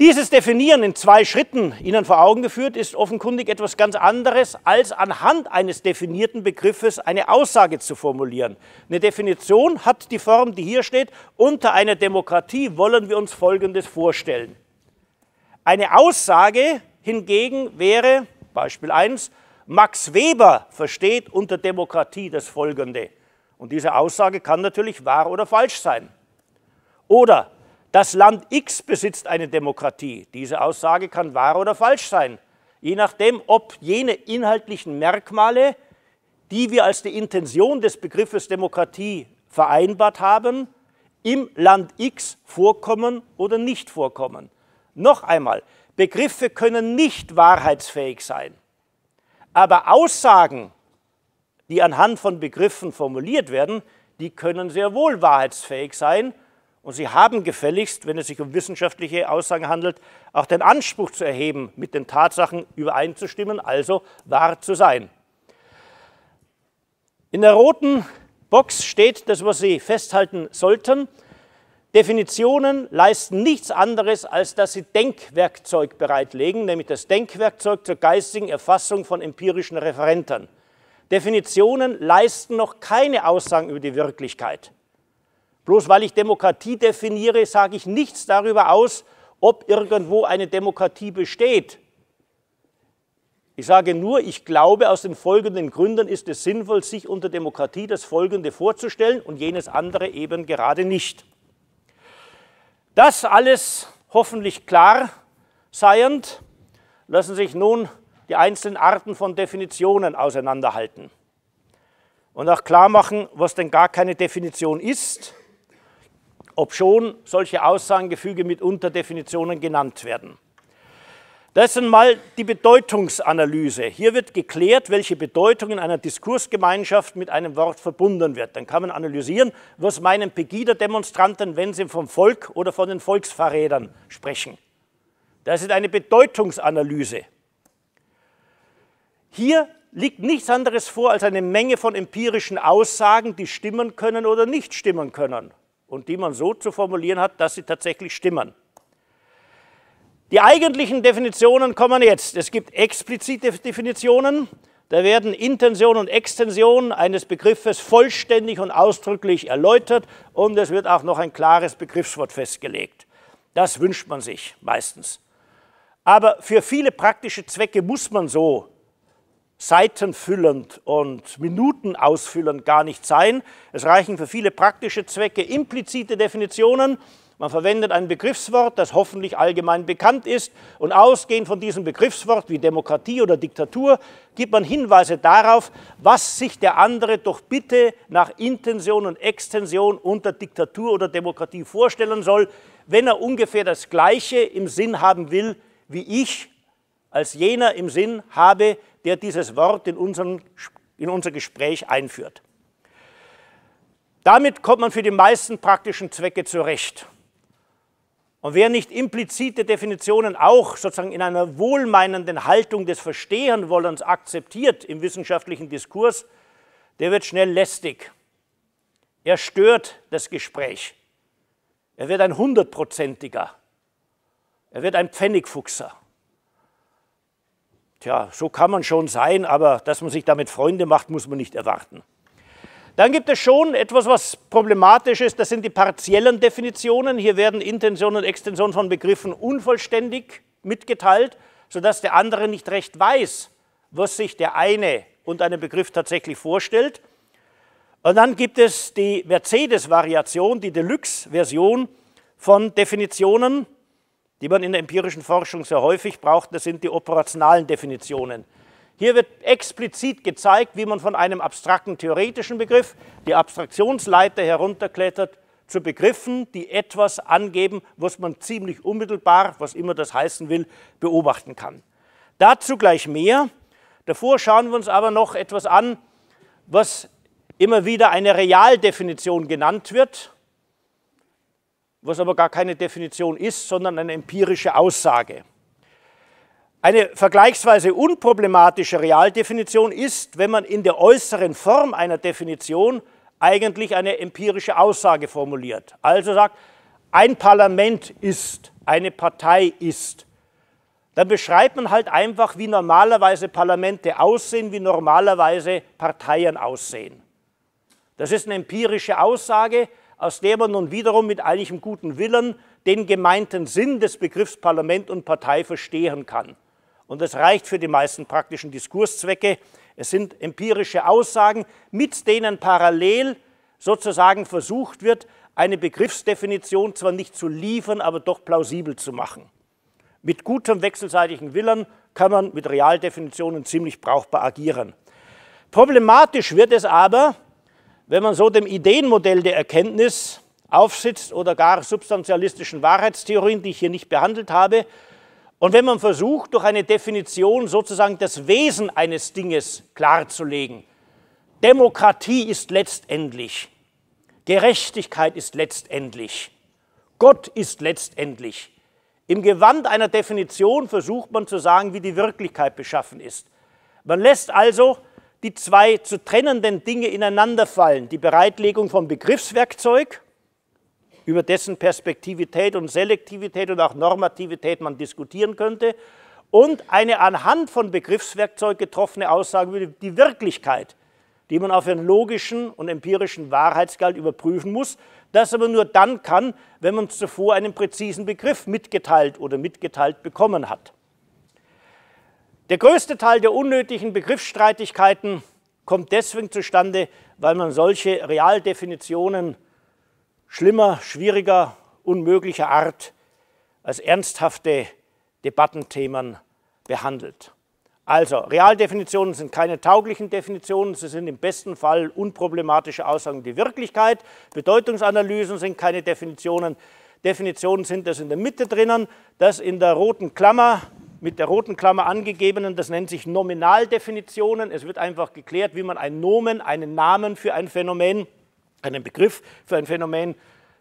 Dieses Definieren in zwei Schritten Ihnen vor Augen geführt ist offenkundig etwas ganz anderes, als anhand eines definierten Begriffes eine Aussage zu formulieren. Eine Definition hat die Form, die hier steht, unter einer Demokratie wollen wir uns Folgendes vorstellen. Eine Aussage hingegen wäre, Beispiel 1, Max Weber versteht unter Demokratie das Folgende. Und diese Aussage kann natürlich wahr oder falsch sein. Oder das Land X besitzt eine Demokratie. Diese Aussage kann wahr oder falsch sein, je nachdem, ob jene inhaltlichen Merkmale, die wir als die Intention des Begriffes Demokratie vereinbart haben, im Land X vorkommen oder nicht vorkommen. Noch einmal, Begriffe können nicht wahrheitsfähig sein, aber Aussagen die anhand von Begriffen formuliert werden, die können sehr wohl wahrheitsfähig sein und sie haben gefälligst, wenn es sich um wissenschaftliche Aussagen handelt, auch den Anspruch zu erheben, mit den Tatsachen übereinzustimmen, also wahr zu sein. In der roten Box steht das, was Sie festhalten sollten. Definitionen leisten nichts anderes, als dass sie Denkwerkzeug bereitlegen, nämlich das Denkwerkzeug zur geistigen Erfassung von empirischen Referenten. Definitionen leisten noch keine Aussagen über die Wirklichkeit. Bloß weil ich Demokratie definiere, sage ich nichts darüber aus, ob irgendwo eine Demokratie besteht. Ich sage nur, ich glaube, aus den folgenden Gründen ist es sinnvoll, sich unter Demokratie das Folgende vorzustellen und jenes andere eben gerade nicht. Das alles hoffentlich klar seiend, lassen sich nun die einzelnen Arten von Definitionen auseinanderhalten und auch klar machen, was denn gar keine Definition ist, ob schon solche Aussagengefüge mit Unterdefinitionen genannt werden. Das ist einmal die Bedeutungsanalyse. Hier wird geklärt, welche Bedeutung in einer Diskursgemeinschaft mit einem Wort verbunden wird. Dann kann man analysieren, was meinen Pegida-Demonstranten, wenn sie vom Volk oder von den Volksverrädern sprechen. Das ist eine Bedeutungsanalyse. Hier liegt nichts anderes vor als eine Menge von empirischen Aussagen, die stimmen können oder nicht stimmen können und die man so zu formulieren hat, dass sie tatsächlich stimmen. Die eigentlichen Definitionen kommen jetzt. Es gibt explizite Definitionen. Da werden Intention und Extension eines Begriffes vollständig und ausdrücklich erläutert und es wird auch noch ein klares Begriffswort festgelegt. Das wünscht man sich meistens. Aber für viele praktische Zwecke muss man so seitenfüllend und minutenausfüllend gar nicht sein. Es reichen für viele praktische Zwecke implizite Definitionen. Man verwendet ein Begriffswort, das hoffentlich allgemein bekannt ist, und ausgehend von diesem Begriffswort wie Demokratie oder Diktatur gibt man Hinweise darauf, was sich der andere doch bitte nach Intention und Extension unter Diktatur oder Demokratie vorstellen soll, wenn er ungefähr das Gleiche im Sinn haben will, wie ich als jener im Sinn habe, der dieses Wort in, unseren, in unser Gespräch einführt. Damit kommt man für die meisten praktischen Zwecke zurecht. Und wer nicht implizite Definitionen auch sozusagen in einer wohlmeinenden Haltung des Verstehenwollens akzeptiert im wissenschaftlichen Diskurs, der wird schnell lästig. Er stört das Gespräch. Er wird ein hundertprozentiger. Er wird ein Pfennigfuchser. Tja, so kann man schon sein, aber dass man sich damit Freunde macht, muss man nicht erwarten. Dann gibt es schon etwas, was problematisch ist, das sind die partiellen Definitionen. Hier werden Intention und Extension von Begriffen unvollständig mitgeteilt, sodass der andere nicht recht weiß, was sich der eine unter einem Begriff tatsächlich vorstellt. Und dann gibt es die Mercedes-Variation, die Deluxe-Version von Definitionen die man in der empirischen Forschung sehr häufig braucht, das sind die operationalen Definitionen. Hier wird explizit gezeigt, wie man von einem abstrakten theoretischen Begriff die Abstraktionsleiter herunterklettert zu Begriffen, die etwas angeben, was man ziemlich unmittelbar, was immer das heißen will, beobachten kann. Dazu gleich mehr. Davor schauen wir uns aber noch etwas an, was immer wieder eine Realdefinition genannt wird was aber gar keine Definition ist, sondern eine empirische Aussage. Eine vergleichsweise unproblematische Realdefinition ist, wenn man in der äußeren Form einer Definition eigentlich eine empirische Aussage formuliert. Also sagt, ein Parlament ist, eine Partei ist. Dann beschreibt man halt einfach, wie normalerweise Parlamente aussehen, wie normalerweise Parteien aussehen. Das ist eine empirische Aussage, aus der man nun wiederum mit einigem guten Willen den gemeinten Sinn des Begriffs Parlament und Partei verstehen kann. Und das reicht für die meisten praktischen Diskurszwecke. Es sind empirische Aussagen, mit denen parallel sozusagen versucht wird, eine Begriffsdefinition zwar nicht zu liefern, aber doch plausibel zu machen. Mit gutem wechselseitigen Willen kann man mit Realdefinitionen ziemlich brauchbar agieren. Problematisch wird es aber, wenn man so dem Ideenmodell der Erkenntnis aufsitzt oder gar substantialistischen Wahrheitstheorien, die ich hier nicht behandelt habe, und wenn man versucht, durch eine Definition sozusagen das Wesen eines Dinges klarzulegen, Demokratie ist letztendlich, Gerechtigkeit ist letztendlich, Gott ist letztendlich. Im Gewand einer Definition versucht man zu sagen, wie die Wirklichkeit beschaffen ist. Man lässt also die zwei zu trennenden Dinge ineinanderfallen. Die Bereitlegung von Begriffswerkzeug, über dessen Perspektivität und Selektivität und auch Normativität man diskutieren könnte, und eine anhand von Begriffswerkzeug getroffene Aussage über die Wirklichkeit, die man auf einen logischen und empirischen Wahrheitsgehalt überprüfen muss, das aber nur dann kann, wenn man zuvor einen präzisen Begriff mitgeteilt oder mitgeteilt bekommen hat. Der größte Teil der unnötigen Begriffsstreitigkeiten kommt deswegen zustande, weil man solche Realdefinitionen schlimmer, schwieriger, unmöglicher Art als ernsthafte Debattenthemen behandelt. Also, Realdefinitionen sind keine tauglichen Definitionen, sie sind im besten Fall unproblematische Aussagen der Wirklichkeit. Bedeutungsanalysen sind keine Definitionen. Definitionen sind das in der Mitte drinnen, das in der roten Klammer mit der roten Klammer angegebenen, das nennt sich Nominaldefinitionen. Es wird einfach geklärt, wie man einen Nomen, einen Namen für ein Phänomen, einen Begriff für ein Phänomen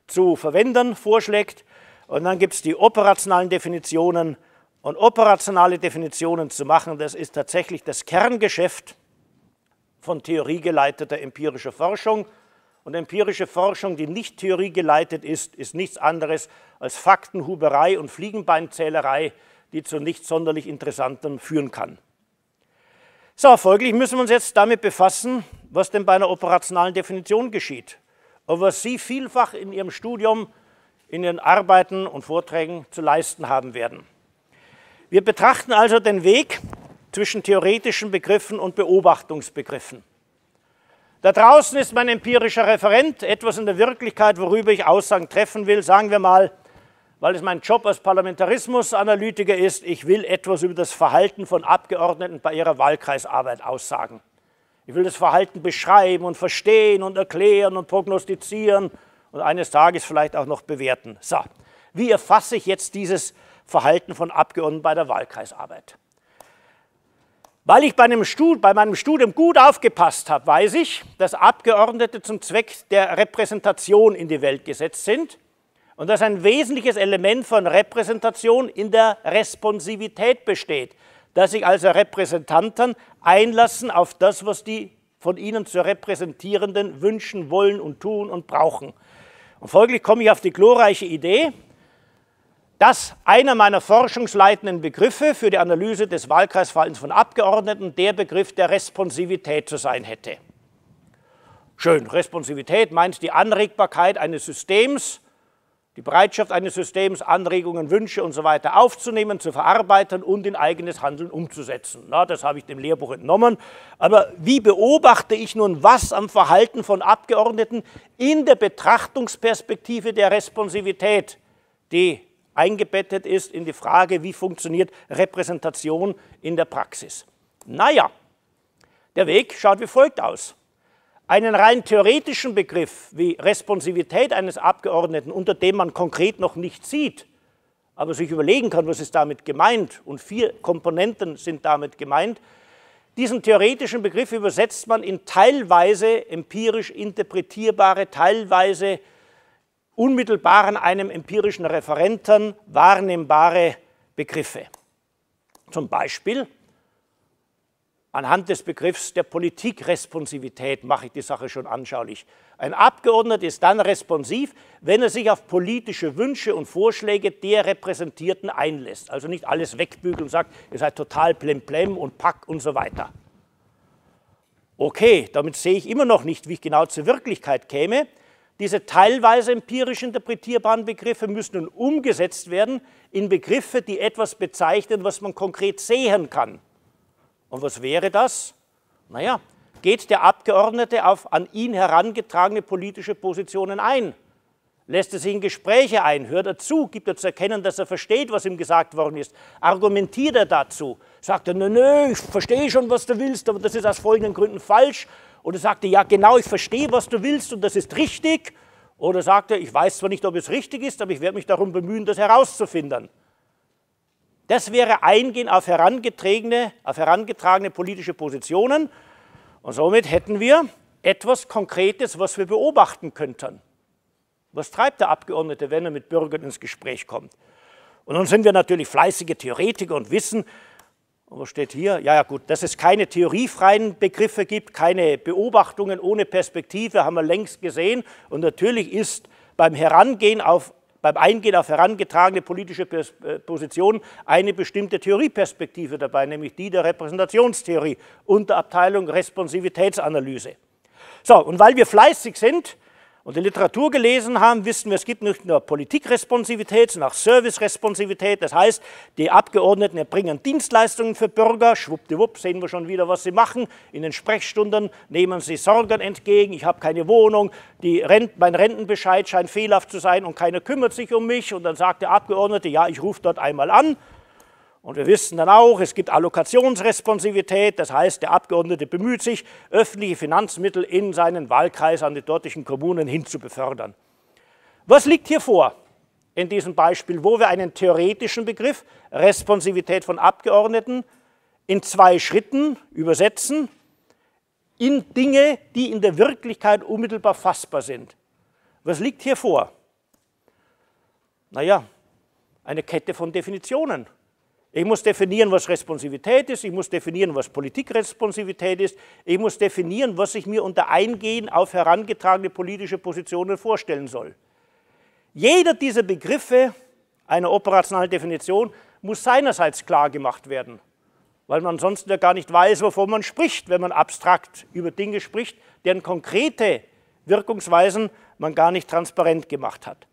zu verwenden vorschlägt. Und dann gibt es die operationalen Definitionen. Und operationale Definitionen zu machen, das ist tatsächlich das Kerngeschäft von theoriegeleiteter empirischer Forschung. Und empirische Forschung, die nicht theoriegeleitet ist, ist nichts anderes als Faktenhuberei und Fliegenbeinzählerei, die zu nichts sonderlich Interessantem führen kann. So, folglich müssen wir uns jetzt damit befassen, was denn bei einer operationalen Definition geschieht und was Sie vielfach in Ihrem Studium, in Ihren Arbeiten und Vorträgen zu leisten haben werden. Wir betrachten also den Weg zwischen theoretischen Begriffen und Beobachtungsbegriffen. Da draußen ist mein empirischer Referent, etwas in der Wirklichkeit, worüber ich Aussagen treffen will, sagen wir mal weil es mein Job als Parlamentarismusanalytiker ist, ich will etwas über das Verhalten von Abgeordneten bei ihrer Wahlkreisarbeit aussagen. Ich will das Verhalten beschreiben und verstehen und erklären und prognostizieren und eines Tages vielleicht auch noch bewerten. So, wie erfasse ich jetzt dieses Verhalten von Abgeordneten bei der Wahlkreisarbeit? Weil ich bei, bei, meinem Studium gut aufgepasst habe, weiß ich, dass Abgeordnete zum Zweck der Repräsentation in die Welt gesetzt sind und dass ein wesentliches Element von Repräsentation in der Responsivität besteht, dass sich also Repräsentanten einlassen auf das, was die von ihnen zu repräsentierenden wünschen, wollen und tun und brauchen. Und folglich komme ich auf die glorreiche Idee, dass einer meiner forschungsleitenden Begriffe für die Analyse des Wahlkreisverhaltens von Abgeordneten der Begriff der Responsivität zu sein hätte. Schön, Responsivität meint die Anregbarkeit eines Systems die Bereitschaft eines Systems, Anregungen, Wünsche und So weiter aufzunehmen, zu verarbeiten und in eigenes Handeln umzusetzen. Na, das habe ich dem Lehrbuch entnommen. Aber wie beobachte ich nun was am Verhalten von Abgeordneten in der Betrachtungsperspektive der Responsivität, die eingebettet ist in die Frage, wie funktioniert Repräsentation in der Praxis? Naja, der Weg schaut wie folgt aus einen rein theoretischen Begriff wie Responsivität eines Abgeordneten, unter dem man konkret noch nicht sieht, aber sich überlegen kann, was ist damit gemeint und vier Komponenten sind damit gemeint, diesen theoretischen Begriff übersetzt man in teilweise empirisch interpretierbare, teilweise unmittelbaren einem empirischen Referenten wahrnehmbare Begriffe. Zum Beispiel Anhand des Begriffs der Politikresponsivität mache ich die Sache schon anschaulich. Ein Abgeordneter ist dann responsiv, wenn er sich auf politische Wünsche und Vorschläge der Repräsentierten einlässt. Also nicht alles wegbügeln und sagt, ihr seid total plemplem und pack und so weiter. Okay, damit sehe ich immer noch nicht, wie ich genau zur Wirklichkeit käme. Diese teilweise empirisch interpretierbaren Begriffe müssen nun umgesetzt werden in Begriffe, die etwas bezeichnen, was man konkret sehen kann. Und was wäre das? Naja, geht der Abgeordnete auf an ihn herangetragene politische Positionen ein? Lässt er sich in Gespräche ein? Hört er zu? Gibt er zu erkennen, dass er versteht, was ihm gesagt worden ist? Argumentiert er dazu? Sagt er, nö, nö, ich verstehe schon, was du willst, aber das ist aus folgenden Gründen falsch? Oder sagt er, ja, genau, ich verstehe, was du willst und das ist richtig? Oder sagt er, ich weiß zwar nicht, ob es richtig ist, aber ich werde mich darum bemühen, das herauszufinden? Das wäre Eingehen auf herangetragene, auf herangetragene politische Positionen. Und somit hätten wir etwas Konkretes, was wir beobachten könnten. Was treibt der Abgeordnete, wenn er mit Bürgern ins Gespräch kommt? Und nun sind wir natürlich fleißige Theoretiker und wissen, was steht hier? Ja, ja, gut, dass es keine theoriefreien Begriffe gibt, keine Beobachtungen ohne Perspektive, haben wir längst gesehen. Und natürlich ist beim Herangehen auf beim Eingehen auf herangetragene politische Pers äh, Positionen eine bestimmte Theorieperspektive dabei, nämlich die der Repräsentationstheorie, Unterabteilung Responsivitätsanalyse. So, und weil wir fleißig sind, und die Literatur gelesen haben, wissen wir, es gibt nicht nur Politikresponsivität, sondern auch Serviceresponsivität. Das heißt, die Abgeordneten erbringen Dienstleistungen für Bürger. Schwuppdiwupp sehen wir schon wieder, was sie machen. In den Sprechstunden nehmen sie Sorgen entgegen. Ich habe keine Wohnung, Rent mein Rentenbescheid scheint fehlerhaft zu sein und keiner kümmert sich um mich. Und dann sagt der Abgeordnete, ja, ich rufe dort einmal an. Und wir wissen dann auch, es gibt Allokationsresponsivität, das heißt, der Abgeordnete bemüht sich, öffentliche Finanzmittel in seinen Wahlkreis an die dortigen Kommunen hinzubefördern. Was liegt hier vor in diesem Beispiel, wo wir einen theoretischen Begriff, Responsivität von Abgeordneten, in zwei Schritten übersetzen, in Dinge, die in der Wirklichkeit unmittelbar fassbar sind? Was liegt hier vor? Naja, eine Kette von Definitionen ich muss definieren, was Responsivität ist. Ich muss definieren, was Politikresponsivität ist. Ich muss definieren, was ich mir unter Eingehen auf herangetragene politische Positionen vorstellen soll. Jeder dieser Begriffe einer operationalen Definition muss seinerseits klar gemacht werden, weil man sonst ja gar nicht weiß, wovon man spricht, wenn man abstrakt über Dinge spricht, deren konkrete Wirkungsweisen man gar nicht transparent gemacht hat.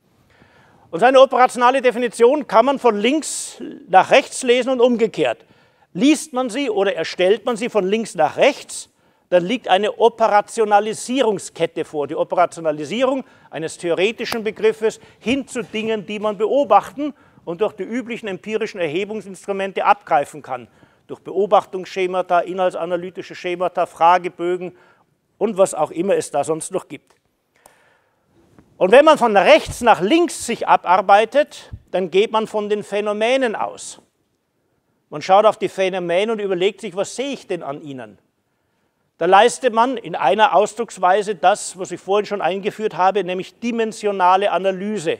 Und seine operationale Definition kann man von links nach rechts lesen und umgekehrt. Liest man sie oder erstellt man sie von links nach rechts, dann liegt eine Operationalisierungskette vor. Die Operationalisierung eines theoretischen Begriffes hin zu Dingen, die man beobachten und durch die üblichen empirischen Erhebungsinstrumente abgreifen kann. Durch Beobachtungsschemata, inhaltsanalytische Schemata, Fragebögen und was auch immer es da sonst noch gibt. Und wenn man von rechts nach links sich abarbeitet, dann geht man von den Phänomenen aus. Man schaut auf die Phänomene und überlegt sich, was sehe ich denn an ihnen? Da leistet man in einer Ausdrucksweise das, was ich vorhin schon eingeführt habe, nämlich dimensionale Analyse.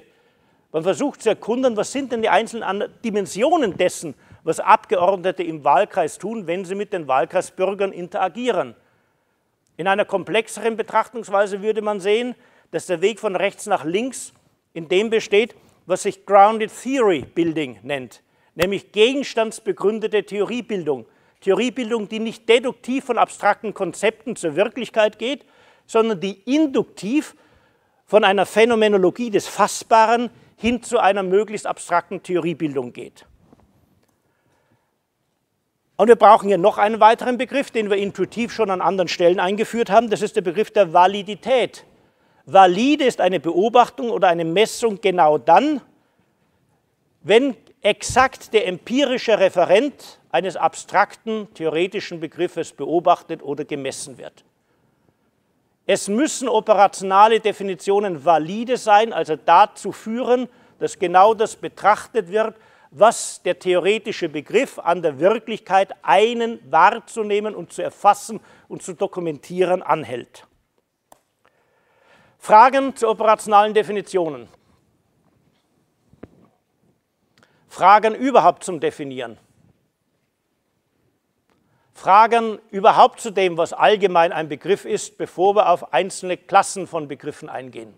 Man versucht zu erkunden, was sind denn die einzelnen Dimensionen dessen, was Abgeordnete im Wahlkreis tun, wenn sie mit den Wahlkreisbürgern interagieren. In einer komplexeren Betrachtungsweise würde man sehen, dass der Weg von rechts nach links in dem besteht, was sich Grounded Theory Building nennt, nämlich gegenstandsbegründete Theoriebildung. Theoriebildung, die nicht deduktiv von abstrakten Konzepten zur Wirklichkeit geht, sondern die induktiv von einer Phänomenologie des Fassbaren hin zu einer möglichst abstrakten Theoriebildung geht. Und wir brauchen hier noch einen weiteren Begriff, den wir intuitiv schon an anderen Stellen eingeführt haben. Das ist der Begriff der Validität. Valide ist eine Beobachtung oder eine Messung genau dann, wenn exakt der empirische Referent eines abstrakten theoretischen Begriffes beobachtet oder gemessen wird. Es müssen operationale Definitionen valide sein, also dazu führen, dass genau das betrachtet wird, was der theoretische Begriff an der Wirklichkeit einen wahrzunehmen und zu erfassen und zu dokumentieren anhält. Fragen zu operationalen Definitionen. Fragen überhaupt zum Definieren. Fragen überhaupt zu dem, was allgemein ein Begriff ist, bevor wir auf einzelne Klassen von Begriffen eingehen.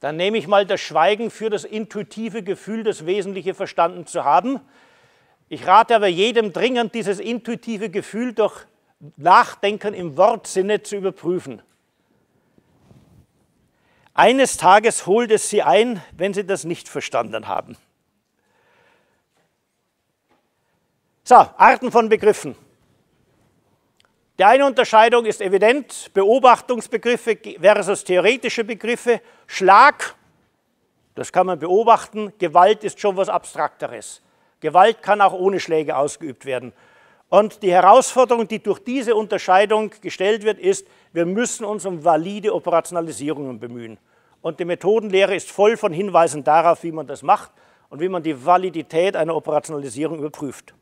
Dann nehme ich mal das Schweigen für das intuitive Gefühl, das Wesentliche verstanden zu haben. Ich rate aber jedem dringend, dieses intuitive Gefühl durch Nachdenken im Wortsinne zu überprüfen. Eines Tages holt es sie ein, wenn sie das nicht verstanden haben. So, Arten von Begriffen. Die eine Unterscheidung ist evident, Beobachtungsbegriffe versus theoretische Begriffe. Schlag, das kann man beobachten, Gewalt ist schon was Abstrakteres. Gewalt kann auch ohne Schläge ausgeübt werden. Und die Herausforderung, die durch diese Unterscheidung gestellt wird, ist, wir müssen uns um valide Operationalisierungen bemühen. Und die Methodenlehre ist voll von Hinweisen darauf, wie man das macht und wie man die Validität einer Operationalisierung überprüft.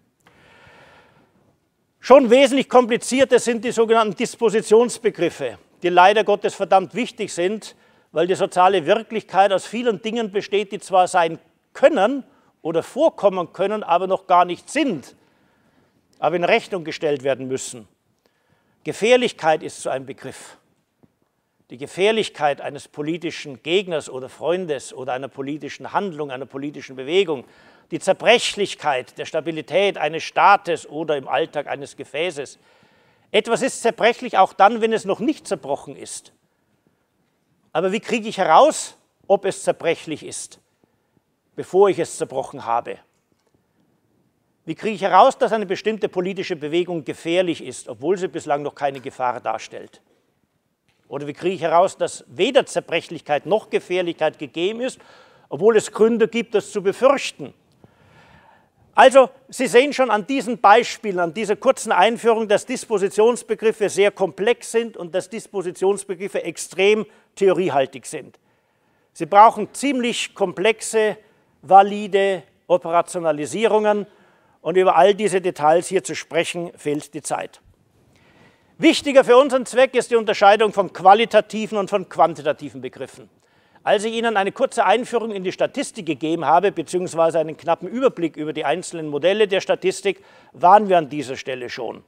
Schon wesentlich komplizierter sind die sogenannten Dispositionsbegriffe, die leider Gottes verdammt wichtig sind, weil die soziale Wirklichkeit aus vielen Dingen besteht, die zwar sein können oder vorkommen können, aber noch gar nicht sind aber in Rechnung gestellt werden müssen. Gefährlichkeit ist so ein Begriff. Die Gefährlichkeit eines politischen Gegners oder Freundes oder einer politischen Handlung, einer politischen Bewegung, die Zerbrechlichkeit der Stabilität eines Staates oder im Alltag eines Gefäßes. Etwas ist zerbrechlich auch dann, wenn es noch nicht zerbrochen ist. Aber wie kriege ich heraus, ob es zerbrechlich ist, bevor ich es zerbrochen habe? Wie kriege ich heraus, dass eine bestimmte politische Bewegung gefährlich ist, obwohl sie bislang noch keine Gefahr darstellt? Oder wie kriege ich heraus, dass weder Zerbrechlichkeit noch Gefährlichkeit gegeben ist, obwohl es Gründe gibt, das zu befürchten? Also, Sie sehen schon an diesen Beispielen, an dieser kurzen Einführung, dass Dispositionsbegriffe sehr komplex sind und dass Dispositionsbegriffe extrem theoriehaltig sind. Sie brauchen ziemlich komplexe, valide Operationalisierungen, und über all diese Details hier zu sprechen, fehlt die Zeit. Wichtiger für unseren Zweck ist die Unterscheidung von qualitativen und von quantitativen Begriffen. Als ich Ihnen eine kurze Einführung in die Statistik gegeben habe, beziehungsweise einen knappen Überblick über die einzelnen Modelle der Statistik, waren wir an dieser Stelle schon.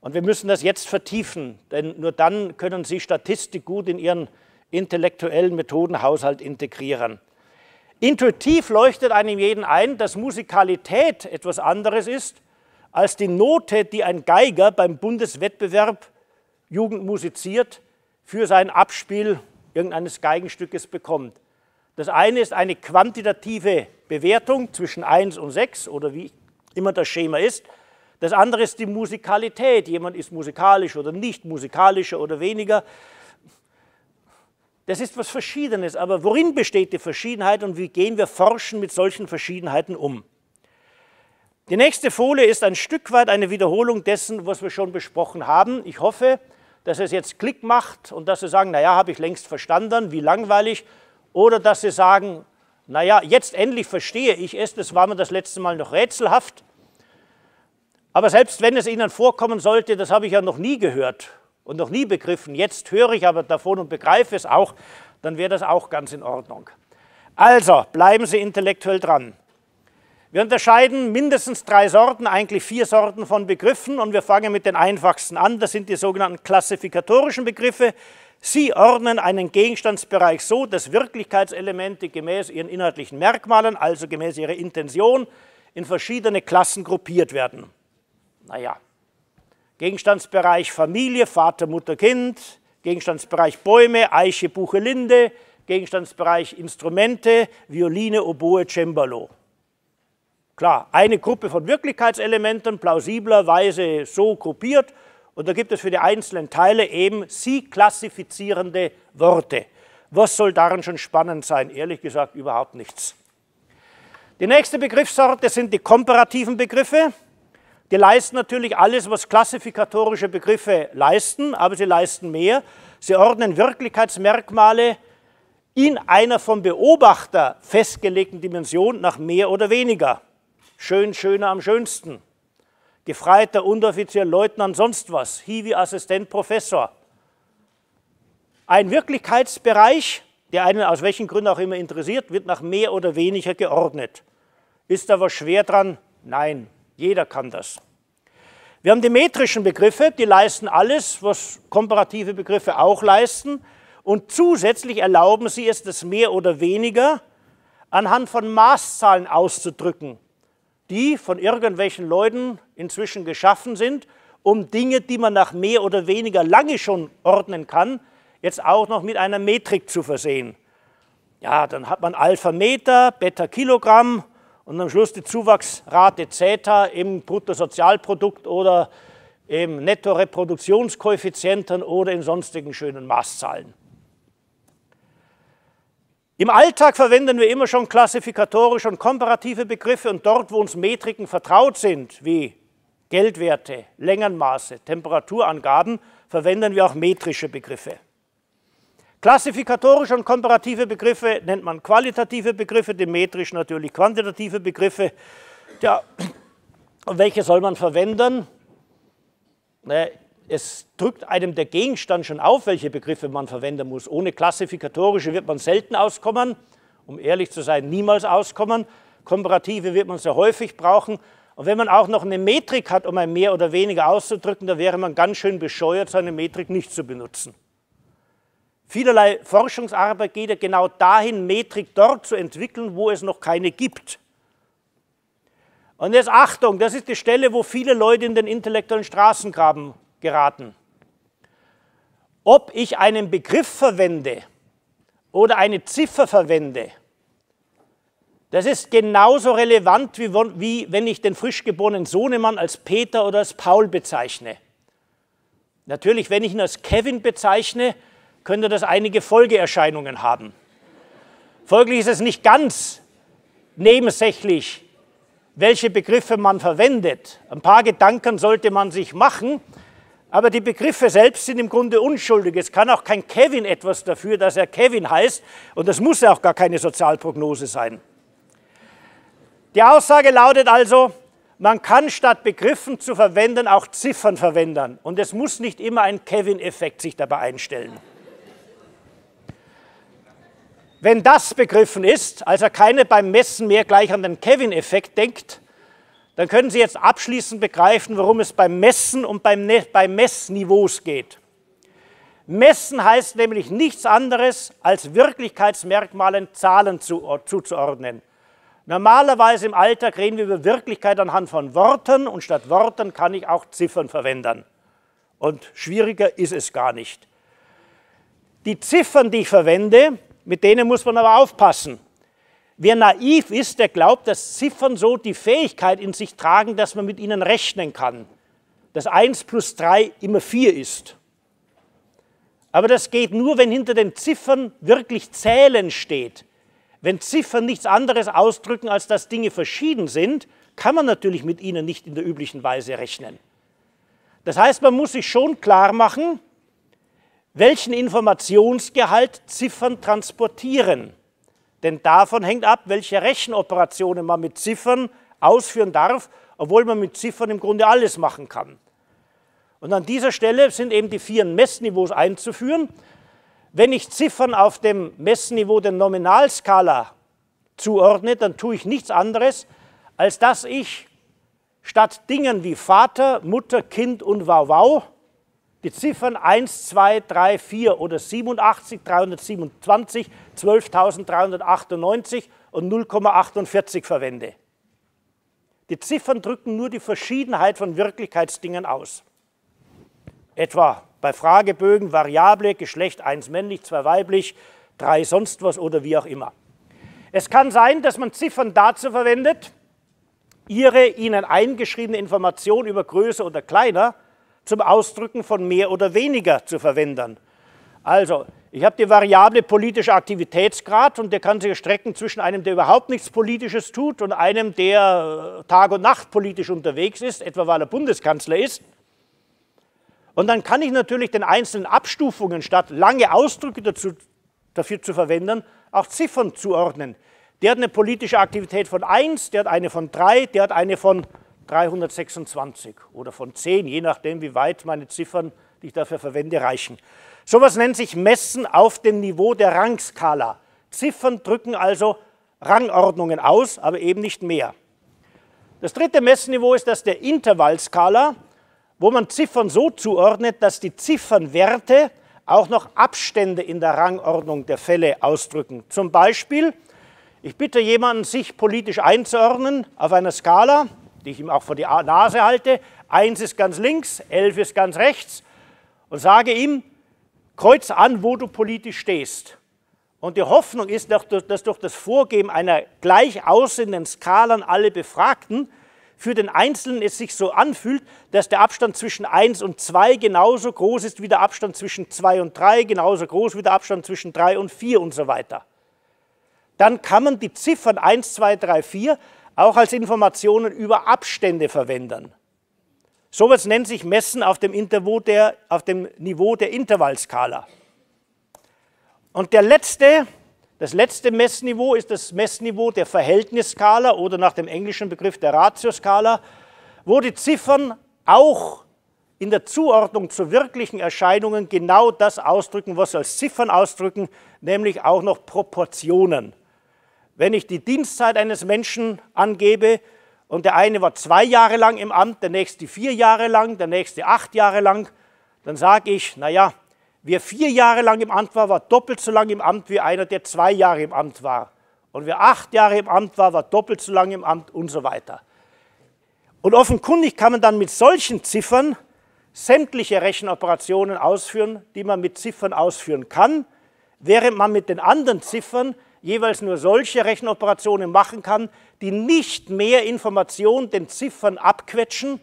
Und wir müssen das jetzt vertiefen, denn nur dann können Sie Statistik gut in Ihren intellektuellen Methodenhaushalt integrieren. Intuitiv leuchtet einem jeden ein, dass Musikalität etwas anderes ist als die Note, die ein Geiger beim Bundeswettbewerb Jugend musiziert für sein Abspiel irgendeines Geigenstückes bekommt. Das eine ist eine quantitative Bewertung zwischen 1 und 6 oder wie immer das Schema ist. Das andere ist die Musikalität. Jemand ist musikalisch oder nicht, musikalischer oder weniger. Das ist was Verschiedenes, aber worin besteht die Verschiedenheit und wie gehen wir forschen mit solchen Verschiedenheiten um? Die nächste Folie ist ein Stück weit eine Wiederholung dessen, was wir schon besprochen haben. Ich hoffe, dass es jetzt Klick macht und dass Sie sagen, naja, habe ich längst verstanden, wie langweilig. Oder dass Sie sagen, naja, jetzt endlich verstehe ich es, das war mir das letzte Mal noch rätselhaft. Aber selbst wenn es Ihnen vorkommen sollte, das habe ich ja noch nie gehört, und noch nie begriffen, jetzt höre ich aber davon und begreife es auch, dann wäre das auch ganz in Ordnung. Also bleiben Sie intellektuell dran. Wir unterscheiden mindestens drei Sorten, eigentlich vier Sorten von Begriffen und wir fangen mit den einfachsten an. Das sind die sogenannten klassifikatorischen Begriffe. Sie ordnen einen Gegenstandsbereich so, dass Wirklichkeitselemente gemäß ihren inhaltlichen Merkmalen, also gemäß ihrer Intention, in verschiedene Klassen gruppiert werden. Naja, Gegenstandsbereich Familie, Vater, Mutter, Kind, Gegenstandsbereich Bäume, Eiche, Buche, Linde, Gegenstandsbereich Instrumente, Violine, Oboe, Cembalo. Klar, eine Gruppe von Wirklichkeitselementen plausiblerweise so gruppiert und da gibt es für die einzelnen Teile eben sie klassifizierende Worte. Was soll daran schon spannend sein? Ehrlich gesagt überhaupt nichts. Die nächste Begriffssorte sind die komparativen Begriffe. Die leisten natürlich alles, was klassifikatorische Begriffe leisten, aber sie leisten mehr. Sie ordnen Wirklichkeitsmerkmale in einer vom Beobachter festgelegten Dimension nach mehr oder weniger. Schön, schöner am schönsten. Gefreiter, Unteroffizier, Leutnant, sonst was. Hiwi, Assistent, Professor. Ein Wirklichkeitsbereich, der einen aus welchen Gründen auch immer interessiert, wird nach mehr oder weniger geordnet. Ist da was schwer dran? Nein. Jeder kann das. Wir haben die metrischen Begriffe, die leisten alles, was komparative Begriffe auch leisten. Und zusätzlich erlauben sie es, das mehr oder weniger anhand von Maßzahlen auszudrücken, die von irgendwelchen Leuten inzwischen geschaffen sind, um Dinge, die man nach mehr oder weniger lange schon ordnen kann, jetzt auch noch mit einer Metrik zu versehen. Ja, dann hat man Alpha Meter, Beta Kilogramm, und am Schluss die Zuwachsrate Zeta im Bruttosozialprodukt oder im Nettoreproduktionskoeffizienten oder in sonstigen schönen Maßzahlen. Im Alltag verwenden wir immer schon klassifikatorische und komparative Begriffe und dort, wo uns Metriken vertraut sind, wie Geldwerte, Längenmaße, Temperaturangaben, verwenden wir auch metrische Begriffe. Klassifikatorische und komparative Begriffe nennt man qualitative Begriffe, demetrisch natürlich quantitative Begriffe. Ja, welche soll man verwenden? Ne, es drückt einem der Gegenstand schon auf, welche Begriffe man verwenden muss. Ohne klassifikatorische wird man selten auskommen, um ehrlich zu sein, niemals auskommen. Komparative wird man sehr häufig brauchen. Und wenn man auch noch eine Metrik hat, um ein mehr oder weniger auszudrücken, dann wäre man ganz schön bescheuert, seine Metrik nicht zu benutzen. Vielerlei Forschungsarbeit geht ja genau dahin, Metrik dort zu entwickeln, wo es noch keine gibt. Und jetzt Achtung, das ist die Stelle, wo viele Leute in den intellektuellen Straßengraben geraten. Ob ich einen Begriff verwende oder eine Ziffer verwende, das ist genauso relevant, wie, wie wenn ich den frisch geborenen Sohnemann als Peter oder als Paul bezeichne. Natürlich, wenn ich ihn als Kevin bezeichne, könnte das einige Folgeerscheinungen haben. Folglich ist es nicht ganz nebensächlich, welche Begriffe man verwendet. Ein paar Gedanken sollte man sich machen, aber die Begriffe selbst sind im Grunde unschuldig. Es kann auch kein Kevin etwas dafür, dass er Kevin heißt und das muss ja auch gar keine Sozialprognose sein. Die Aussage lautet also, man kann statt Begriffen zu verwenden auch Ziffern verwenden und es muss nicht immer ein Kevin-Effekt sich dabei einstellen. Wenn das begriffen ist, also keine beim Messen mehr gleich an den Kevin-Effekt denkt, dann können Sie jetzt abschließend begreifen, worum es beim Messen und beim, ne-, bei Messniveaus geht. Messen heißt nämlich nichts anderes, als Wirklichkeitsmerkmalen Zahlen zu, äh, zuzuordnen. Normalerweise im Alltag reden wir über Wirklichkeit anhand von Worten und statt Worten kann ich auch Ziffern verwenden. Und schwieriger ist es gar nicht. Die Ziffern, die ich verwende, mit denen muss man aber aufpassen. Wer naiv ist, der glaubt, dass Ziffern so die Fähigkeit in sich tragen, dass man mit ihnen rechnen kann. Dass 1 plus 3 immer 4 ist. Aber das geht nur, wenn hinter den Ziffern wirklich Zählen steht. Wenn Ziffern nichts anderes ausdrücken, als dass Dinge verschieden sind, kann man natürlich mit ihnen nicht in der üblichen Weise rechnen. Das heißt, man muss sich schon klar machen, welchen Informationsgehalt Ziffern transportieren. Denn davon hängt ab, welche Rechenoperationen man mit Ziffern ausführen darf, obwohl man mit Ziffern im Grunde alles machen kann. Und an dieser Stelle sind eben die vier Messniveaus einzuführen. Wenn ich Ziffern auf dem Messniveau der Nominalskala zuordne, dann tue ich nichts anderes, als dass ich statt Dingen wie Vater, Mutter, Kind und Wauwau die Ziffern 1, 2, 3, 4 oder 87, 327, 12.398 und 0,48 verwende. Die Ziffern drücken nur die Verschiedenheit von Wirklichkeitsdingen aus. Etwa bei Fragebögen Variable, Geschlecht 1 männlich, 2 weiblich, 3 sonst was oder wie auch immer. Es kann sein, dass man Ziffern dazu verwendet, ihre ihnen eingeschriebene Information über größer oder kleiner zum Ausdrücken von mehr oder weniger zu verwenden. Also, ich habe die Variable politischer Aktivitätsgrad und der kann sich strecken zwischen einem, der überhaupt nichts Politisches tut und einem, der äh, Tag und Nacht politisch unterwegs ist, etwa weil er Bundeskanzler ist. Und dann kann ich natürlich den einzelnen Abstufungen, statt lange Ausdrücke dazu, dafür zu verwenden, auch Ziffern zuordnen. Der hat eine politische Aktivität von 1, der hat eine von 3, der hat eine von 326 oder von 10, je nachdem, wie weit meine Ziffern, die ich dafür verwende, reichen. Sowas nennt sich Messen auf dem Niveau der Rangskala. Ziffern drücken also Rangordnungen aus, aber eben nicht mehr. Das dritte Messniveau ist das der Intervallskala, wo man Ziffern so zuordnet, dass die Ziffernwerte auch noch Abstände in der Rangordnung der Fälle ausdrücken. Zum Beispiel, ich bitte jemanden, sich politisch einzuordnen auf einer Skala die ich ihm auch vor die Nase halte. Eins ist ganz links, elf ist ganz rechts. Und sage ihm, kreuz an, wo du politisch stehst. Und die Hoffnung ist, dass durch das Vorgeben einer gleich aussehenden Skala an alle Befragten für den Einzelnen es sich so anfühlt, dass der Abstand zwischen 1 und 2 genauso groß ist wie der Abstand zwischen 2 und 3, genauso groß wie der Abstand zwischen 3 und 4 und so weiter. Dann kann man die Ziffern 1, 2, 3, 4 auch als Informationen über Abstände verwenden. Sowas nennt sich Messen auf dem, der, auf dem Niveau der Intervallskala. Und der letzte, das letzte Messniveau ist das Messniveau der Verhältnisskala oder nach dem englischen Begriff der Ratioskala, wo die Ziffern auch in der Zuordnung zu wirklichen Erscheinungen genau das ausdrücken, was sie als Ziffern ausdrücken, nämlich auch noch Proportionen wenn ich die Dienstzeit eines Menschen angebe und der eine war zwei Jahre lang im Amt, der nächste vier Jahre lang, der nächste acht Jahre lang, dann sage ich, naja, wer vier Jahre lang im Amt war, war doppelt so lang im Amt wie einer, der zwei Jahre im Amt war. Und wer acht Jahre im Amt war, war doppelt so lange im Amt und so weiter. Und offenkundig kann man dann mit solchen Ziffern sämtliche Rechenoperationen ausführen, die man mit Ziffern ausführen kann, während man mit den anderen Ziffern jeweils nur solche Rechenoperationen machen kann, die nicht mehr Information den Ziffern abquetschen,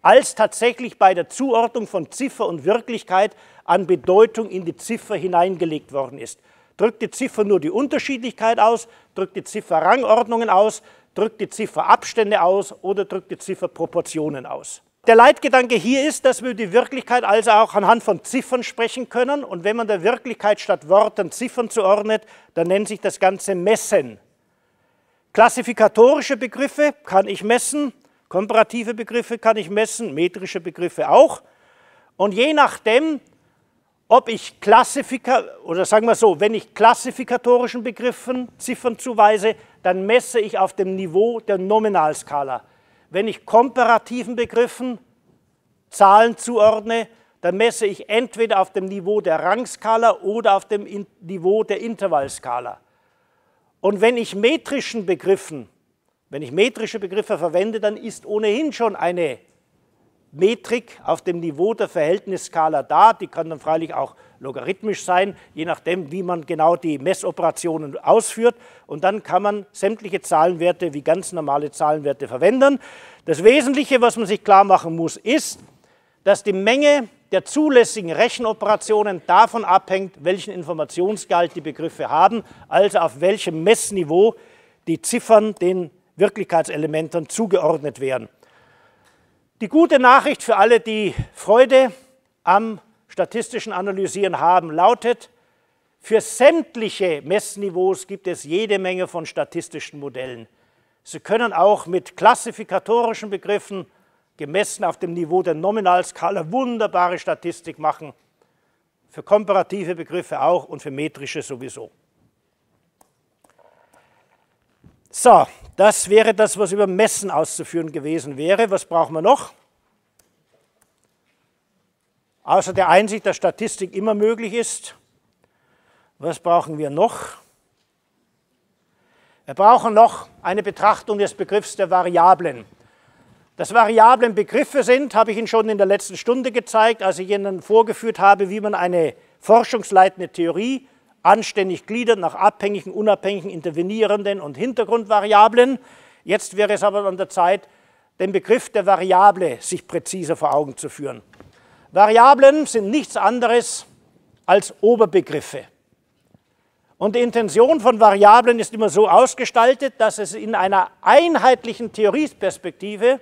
als tatsächlich bei der Zuordnung von Ziffer und Wirklichkeit an Bedeutung in die Ziffer hineingelegt worden ist. Drückt die Ziffer nur die Unterschiedlichkeit aus, drückt die Ziffer Rangordnungen aus, drückt die Ziffer Abstände aus oder drückt die Ziffer Proportionen aus. Der Leitgedanke hier ist, dass wir die Wirklichkeit also auch anhand von Ziffern sprechen können. Und wenn man der Wirklichkeit statt Worten Ziffern zuordnet, dann nennt sich das Ganze Messen. Klassifikatorische Begriffe kann ich messen, komparative Begriffe kann ich messen, metrische Begriffe auch. Und je nachdem, ob ich Klassifika oder sagen wir so, wenn ich klassifikatorischen Begriffen Ziffern zuweise, dann messe ich auf dem Niveau der Nominalskala wenn ich komparativen Begriffen Zahlen zuordne, dann messe ich entweder auf dem Niveau der Rangskala oder auf dem Niveau der Intervallskala. Und wenn ich metrischen Begriffen, wenn ich metrische Begriffe verwende, dann ist ohnehin schon eine Metrik auf dem Niveau der Verhältnisskala da. Die kann dann freilich auch logarithmisch sein, je nachdem, wie man genau die Messoperationen ausführt. Und dann kann man sämtliche Zahlenwerte wie ganz normale Zahlenwerte verwenden. Das Wesentliche, was man sich klar machen muss, ist, dass die Menge der zulässigen Rechenoperationen davon abhängt, welchen Informationsgehalt die Begriffe haben, also auf welchem Messniveau die Ziffern den Wirklichkeitselementen zugeordnet werden. Die gute Nachricht für alle, die Freude am statistischen Analysieren haben, lautet, für sämtliche Messniveaus gibt es jede Menge von statistischen Modellen. Sie können auch mit klassifikatorischen Begriffen, gemessen auf dem Niveau der Nominalskala, wunderbare Statistik machen. Für komparative Begriffe auch und für metrische sowieso. So, das wäre das, was über Messen auszuführen gewesen wäre. Was brauchen wir noch? außer der Einsicht dass Statistik immer möglich ist. Was brauchen wir noch? Wir brauchen noch eine Betrachtung des Begriffs der Variablen. Dass Variablen Begriffe sind, habe ich Ihnen schon in der letzten Stunde gezeigt, als ich Ihnen vorgeführt habe, wie man eine forschungsleitende Theorie anständig gliedert nach abhängigen, unabhängigen, intervenierenden und Hintergrundvariablen. Jetzt wäre es aber an der Zeit, den Begriff der Variable sich präziser vor Augen zu führen. Variablen sind nichts anderes als Oberbegriffe. Und die Intention von Variablen ist immer so ausgestaltet, dass es in einer einheitlichen Theorieperspektive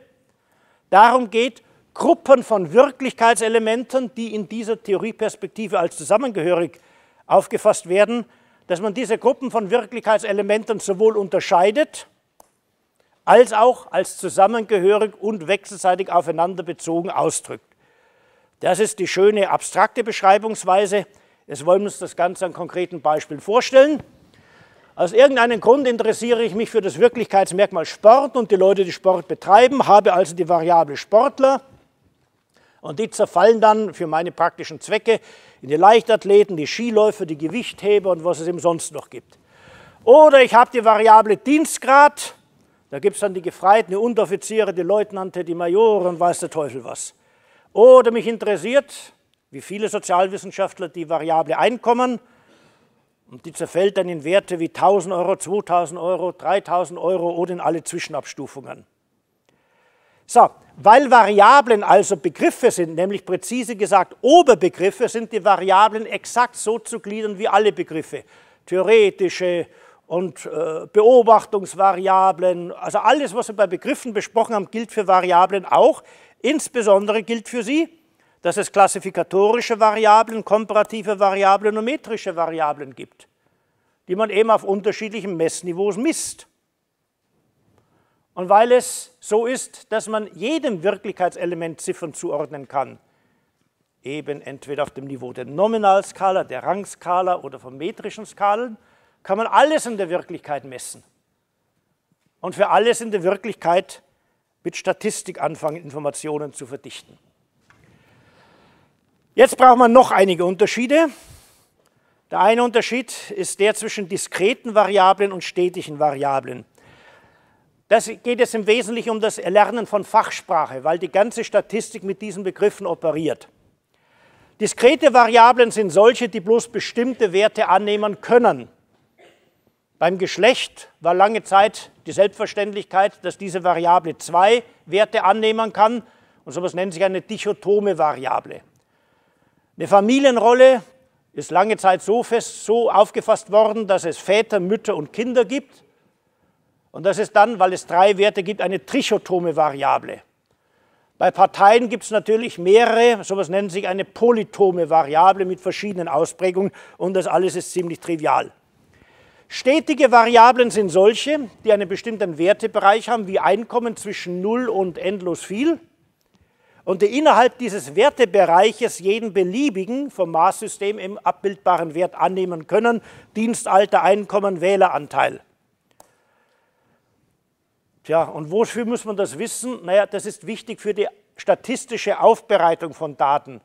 darum geht, Gruppen von Wirklichkeitselementen, die in dieser Theorieperspektive als zusammengehörig aufgefasst werden, dass man diese Gruppen von Wirklichkeitselementen sowohl unterscheidet, als auch als zusammengehörig und wechselseitig aufeinander bezogen ausdrückt. Das ist die schöne abstrakte Beschreibungsweise. Jetzt wollen wir uns das Ganze an konkreten Beispielen vorstellen. Aus irgendeinem Grund interessiere ich mich für das Wirklichkeitsmerkmal Sport und die Leute, die Sport betreiben, habe also die Variable Sportler und die zerfallen dann für meine praktischen Zwecke in die Leichtathleten, die Skiläufer, die Gewichtheber und was es eben sonst noch gibt. Oder ich habe die Variable Dienstgrad, da gibt es dann die Gefreiten, die Unteroffiziere, die Leutnante, die Majoren, weiß der Teufel was. Oder mich interessiert, wie viele Sozialwissenschaftler, die variable Einkommen und die zerfällt dann in Werte wie 1000 Euro, 2000 Euro, 3000 Euro oder in alle Zwischenabstufungen. So, weil Variablen also Begriffe sind, nämlich präzise gesagt Oberbegriffe, sind die Variablen exakt so zu gliedern wie alle Begriffe. Theoretische und äh, Beobachtungsvariablen, also alles, was wir bei Begriffen besprochen haben, gilt für Variablen auch. Insbesondere gilt für sie, dass es klassifikatorische Variablen, komparative Variablen und metrische Variablen gibt, die man eben auf unterschiedlichen Messniveaus misst. Und weil es so ist, dass man jedem Wirklichkeitselement Ziffern zuordnen kann, eben entweder auf dem Niveau der Nominalskala, der Rangskala oder von metrischen Skalen, kann man alles in der Wirklichkeit messen. Und für alles in der Wirklichkeit messen mit Statistik anfangen, Informationen zu verdichten. Jetzt braucht man noch einige Unterschiede. Der eine Unterschied ist der zwischen diskreten Variablen und stetigen Variablen. Das geht es im Wesentlichen um das Erlernen von Fachsprache, weil die ganze Statistik mit diesen Begriffen operiert. Diskrete Variablen sind solche, die bloß bestimmte Werte annehmen können. Beim Geschlecht war lange Zeit die Selbstverständlichkeit, dass diese Variable zwei Werte annehmen kann. Und sowas nennt sich eine dichotome Variable. Eine Familienrolle ist lange Zeit so, fest, so aufgefasst worden, dass es Väter, Mütter und Kinder gibt. Und das ist dann, weil es drei Werte gibt, eine trichotome Variable. Bei Parteien gibt es natürlich mehrere, sowas nennt sich eine polytome Variable mit verschiedenen Ausprägungen und das alles ist ziemlich trivial. Stetige Variablen sind solche, die einen bestimmten Wertebereich haben, wie Einkommen zwischen Null und endlos viel und die innerhalb dieses Wertebereiches jeden beliebigen vom Maßsystem im abbildbaren Wert annehmen können, Dienstalter, Einkommen, Wähleranteil. Tja, und wofür muss man das wissen? Naja, das ist wichtig für die statistische Aufbereitung von Daten.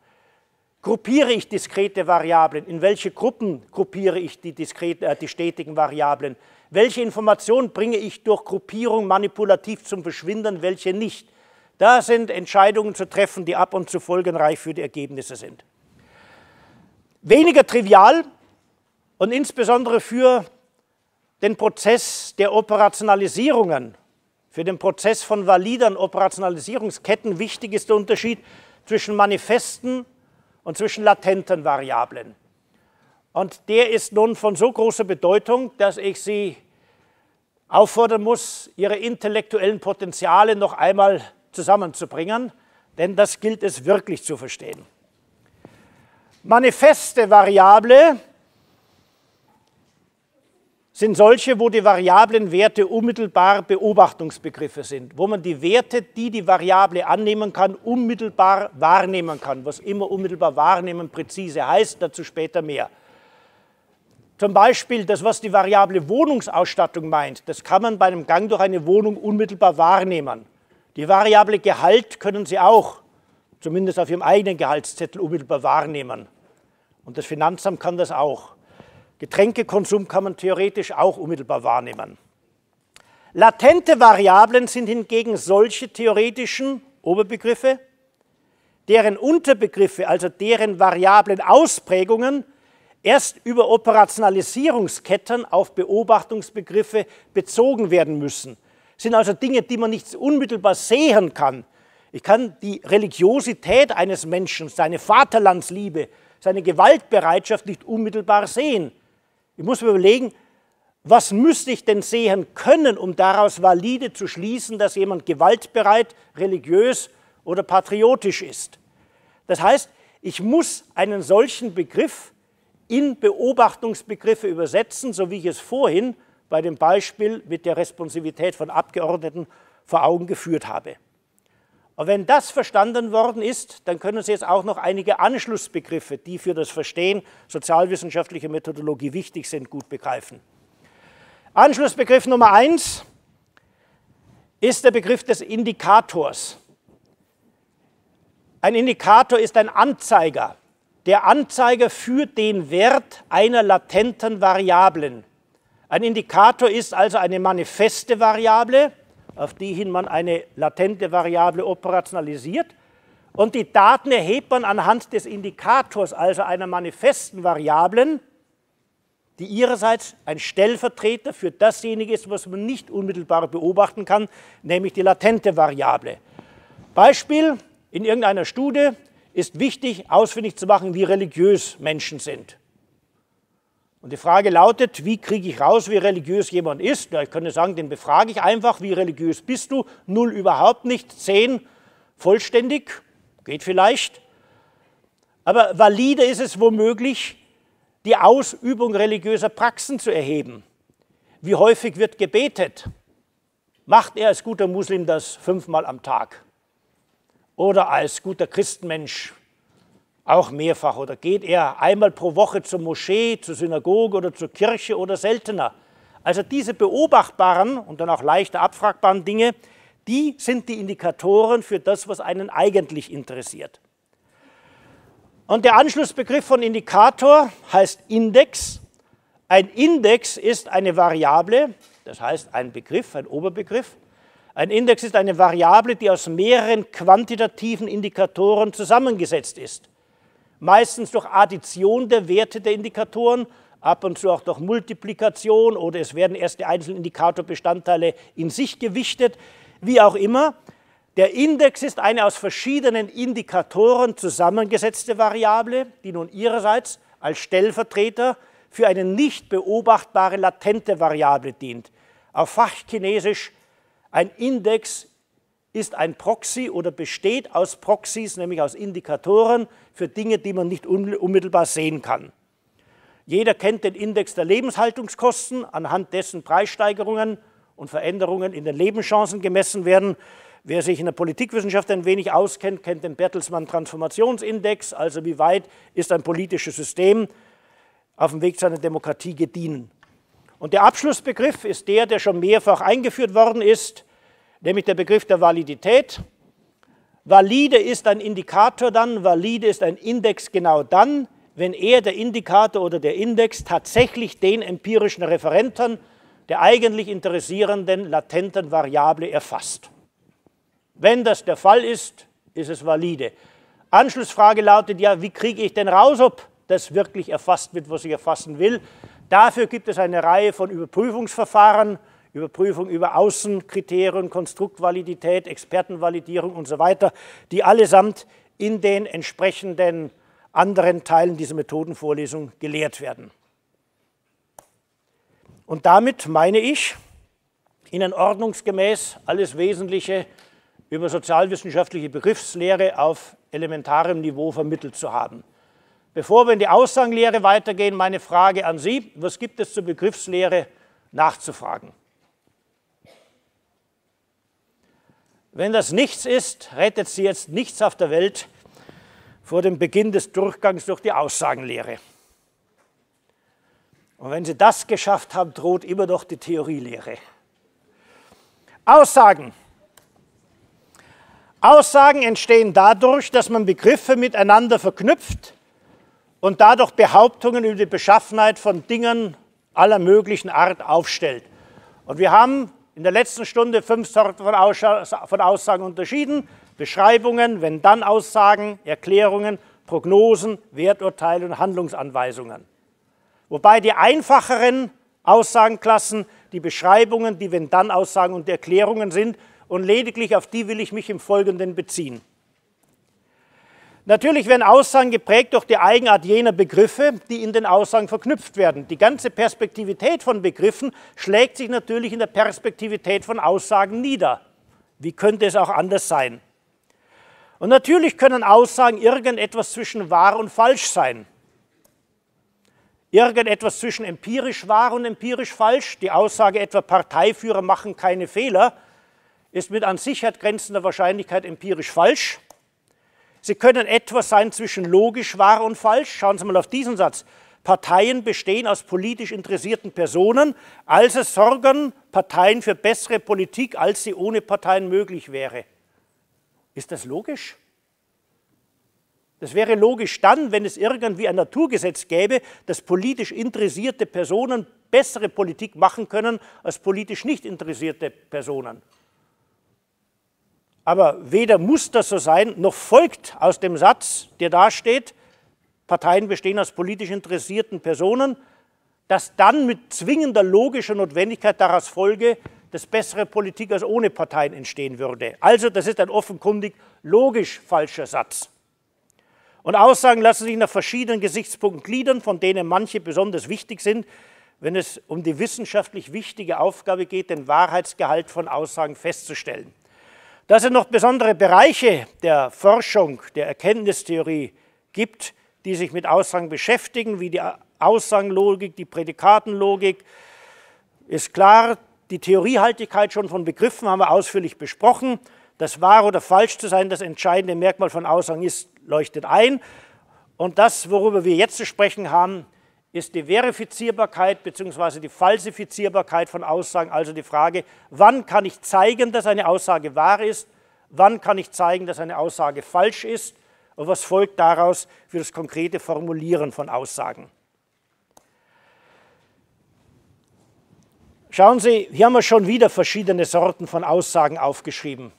Gruppiere ich diskrete Variablen? In welche Gruppen gruppiere ich die, diskrete, äh, die stetigen Variablen? Welche Information bringe ich durch Gruppierung manipulativ zum Verschwinden, welche nicht? Da sind Entscheidungen zu treffen, die ab und zu folgenreich für die Ergebnisse sind. Weniger trivial und insbesondere für den Prozess der Operationalisierungen, für den Prozess von valideren Operationalisierungsketten wichtig ist der Unterschied zwischen manifesten und zwischen latenten Variablen. Und der ist nun von so großer Bedeutung, dass ich Sie auffordern muss, Ihre intellektuellen Potenziale noch einmal zusammenzubringen, denn das gilt es wirklich zu verstehen. Manifeste Variable sind solche, wo die variablen Werte unmittelbar Beobachtungsbegriffe sind, wo man die Werte, die die Variable annehmen kann, unmittelbar wahrnehmen kann, was immer unmittelbar wahrnehmen präzise heißt, dazu später mehr. Zum Beispiel das, was die Variable Wohnungsausstattung meint, das kann man bei einem Gang durch eine Wohnung unmittelbar wahrnehmen. Die Variable Gehalt können Sie auch, zumindest auf Ihrem eigenen Gehaltszettel, unmittelbar wahrnehmen. Und das Finanzamt kann das auch. Getränkekonsum kann man theoretisch auch unmittelbar wahrnehmen. Latente Variablen sind hingegen solche theoretischen Oberbegriffe, deren Unterbegriffe, also deren variablen Ausprägungen, erst über Operationalisierungsketten auf Beobachtungsbegriffe bezogen werden müssen. Das sind also Dinge, die man nicht unmittelbar sehen kann. Ich kann die Religiosität eines Menschen, seine Vaterlandsliebe, seine Gewaltbereitschaft nicht unmittelbar sehen. Ich muss mir überlegen, was müsste ich denn sehen können, um daraus valide zu schließen, dass jemand gewaltbereit, religiös oder patriotisch ist. Das heißt, ich muss einen solchen Begriff in Beobachtungsbegriffe übersetzen, so wie ich es vorhin bei dem Beispiel mit der Responsivität von Abgeordneten vor Augen geführt habe. Und wenn das verstanden worden ist, dann können Sie jetzt auch noch einige Anschlussbegriffe, die für das Verstehen sozialwissenschaftlicher Methodologie wichtig sind, gut begreifen. Anschlussbegriff Nummer eins ist der Begriff des Indikators. Ein Indikator ist ein Anzeiger, der Anzeiger für den Wert einer latenten Variablen. Ein Indikator ist also eine manifeste Variable, auf die hin man eine latente Variable operationalisiert. Und die Daten erhebt man anhand des Indikators, also einer manifesten Variablen, die ihrerseits ein Stellvertreter für dasjenige ist, was man nicht unmittelbar beobachten kann, nämlich die latente Variable. Beispiel, in irgendeiner Studie ist wichtig, ausfindig zu machen, wie religiös Menschen sind. Und die Frage lautet, wie kriege ich raus, wie religiös jemand ist? Ja, ich könnte sagen, den befrage ich einfach, wie religiös bist du? Null überhaupt nicht, zehn vollständig, geht vielleicht. Aber valide ist es womöglich, die Ausübung religiöser Praxen zu erheben. Wie häufig wird gebetet? Macht er als guter Muslim das fünfmal am Tag? Oder als guter Christenmensch auch mehrfach oder geht er einmal pro Woche zur Moschee, zur Synagoge oder zur Kirche oder seltener. Also diese beobachtbaren und dann auch leichter abfragbaren Dinge, die sind die Indikatoren für das, was einen eigentlich interessiert. Und der Anschlussbegriff von Indikator heißt Index. Ein Index ist eine Variable, das heißt ein Begriff, ein Oberbegriff. Ein Index ist eine Variable, die aus mehreren quantitativen Indikatoren zusammengesetzt ist meistens durch Addition der Werte der Indikatoren, ab und zu auch durch Multiplikation oder es werden erst die einzelnen Indikatorbestandteile in sich gewichtet, wie auch immer. Der Index ist eine aus verschiedenen Indikatoren zusammengesetzte Variable, die nun ihrerseits als Stellvertreter für eine nicht beobachtbare latente Variable dient. Auf Fachchinesisch ein Index ist ein Proxy oder besteht aus Proxys, nämlich aus Indikatoren für Dinge, die man nicht unmittelbar sehen kann. Jeder kennt den Index der Lebenshaltungskosten, anhand dessen Preissteigerungen und Veränderungen in den Lebenschancen gemessen werden. Wer sich in der Politikwissenschaft ein wenig auskennt, kennt den Bertelsmann-Transformationsindex, also wie weit ist ein politisches System auf dem Weg zu einer Demokratie gediehen. Und der Abschlussbegriff ist der, der schon mehrfach eingeführt worden ist, nämlich der Begriff der Validität. Valide ist ein Indikator dann, valide ist ein Index genau dann, wenn er, der Indikator oder der Index, tatsächlich den empirischen Referenten der eigentlich interessierenden latenten Variable erfasst. Wenn das der Fall ist, ist es valide. Anschlussfrage lautet ja, wie kriege ich denn raus, ob das wirklich erfasst wird, was ich erfassen will? Dafür gibt es eine Reihe von Überprüfungsverfahren, Überprüfung über Außenkriterien, Konstruktvalidität, Expertenvalidierung und so weiter, die allesamt in den entsprechenden anderen Teilen dieser Methodenvorlesung gelehrt werden. Und damit meine ich, Ihnen ordnungsgemäß alles Wesentliche über sozialwissenschaftliche Begriffslehre auf elementarem Niveau vermittelt zu haben. Bevor wir in die Aussagenlehre weitergehen, meine Frage an Sie, was gibt es zur Begriffslehre nachzufragen? Wenn das nichts ist, rettet sie jetzt nichts auf der Welt vor dem Beginn des Durchgangs durch die Aussagenlehre. Und wenn sie das geschafft haben, droht immer noch die Theorielehre. Aussagen. Aussagen entstehen dadurch, dass man Begriffe miteinander verknüpft und dadurch Behauptungen über die Beschaffenheit von Dingen aller möglichen Art aufstellt. Und wir haben in der letzten Stunde fünf Sorten von, Aussage, von Aussagen unterschieden. Beschreibungen, wenn dann Aussagen, Erklärungen, Prognosen, Werturteile und Handlungsanweisungen. Wobei die einfacheren Aussagenklassen die Beschreibungen, die wenn dann Aussagen und Erklärungen sind und lediglich auf die will ich mich im Folgenden beziehen. Natürlich werden Aussagen geprägt durch die Eigenart jener Begriffe, die in den Aussagen verknüpft werden. Die ganze Perspektivität von Begriffen schlägt sich natürlich in der Perspektivität von Aussagen nieder. Wie könnte es auch anders sein? Und natürlich können Aussagen irgendetwas zwischen wahr und falsch sein. Irgendetwas zwischen empirisch wahr und empirisch falsch. Die Aussage etwa Parteiführer machen keine Fehler ist mit an Sicherheit grenzender Wahrscheinlichkeit empirisch falsch. Sie können etwas sein zwischen logisch wahr und falsch. Schauen Sie mal auf diesen Satz. Parteien bestehen aus politisch interessierten Personen, also sorgen Parteien für bessere Politik, als sie ohne Parteien möglich wäre. Ist das logisch? Das wäre logisch dann, wenn es irgendwie ein Naturgesetz gäbe, dass politisch interessierte Personen bessere Politik machen können als politisch nicht interessierte Personen. Aber weder muss das so sein, noch folgt aus dem Satz, der da steht, Parteien bestehen aus politisch interessierten Personen, dass dann mit zwingender logischer Notwendigkeit daraus Folge, dass bessere Politik als ohne Parteien entstehen würde. Also das ist ein offenkundig logisch falscher Satz. Und Aussagen lassen sich nach verschiedenen Gesichtspunkten gliedern, von denen manche besonders wichtig sind, wenn es um die wissenschaftlich wichtige Aufgabe geht, den Wahrheitsgehalt von Aussagen festzustellen. Dass es noch besondere Bereiche der Forschung, der Erkenntnistheorie gibt, die sich mit Aussagen beschäftigen, wie die Aussagenlogik, die Prädikatenlogik, ist klar. Die Theoriehaltigkeit schon von Begriffen haben wir ausführlich besprochen. Das wahr oder falsch zu sein, das entscheidende Merkmal von Aussagen ist, leuchtet ein. Und das, worüber wir jetzt zu sprechen haben, ist die Verifizierbarkeit bzw. die Falsifizierbarkeit von Aussagen, also die Frage, wann kann ich zeigen, dass eine Aussage wahr ist, wann kann ich zeigen, dass eine Aussage falsch ist und was folgt daraus für das konkrete Formulieren von Aussagen. Schauen Sie, hier haben wir schon wieder verschiedene Sorten von Aussagen aufgeschrieben.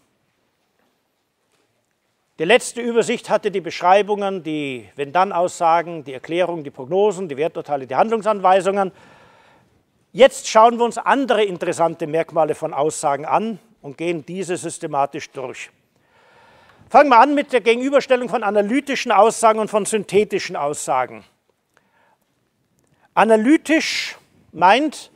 Die letzte Übersicht hatte die Beschreibungen, die Wenn-Dann-Aussagen, die Erklärungen, die Prognosen, die Werturteile, die Handlungsanweisungen. Jetzt schauen wir uns andere interessante Merkmale von Aussagen an und gehen diese systematisch durch. Fangen wir an mit der Gegenüberstellung von analytischen Aussagen und von synthetischen Aussagen. Analytisch meint,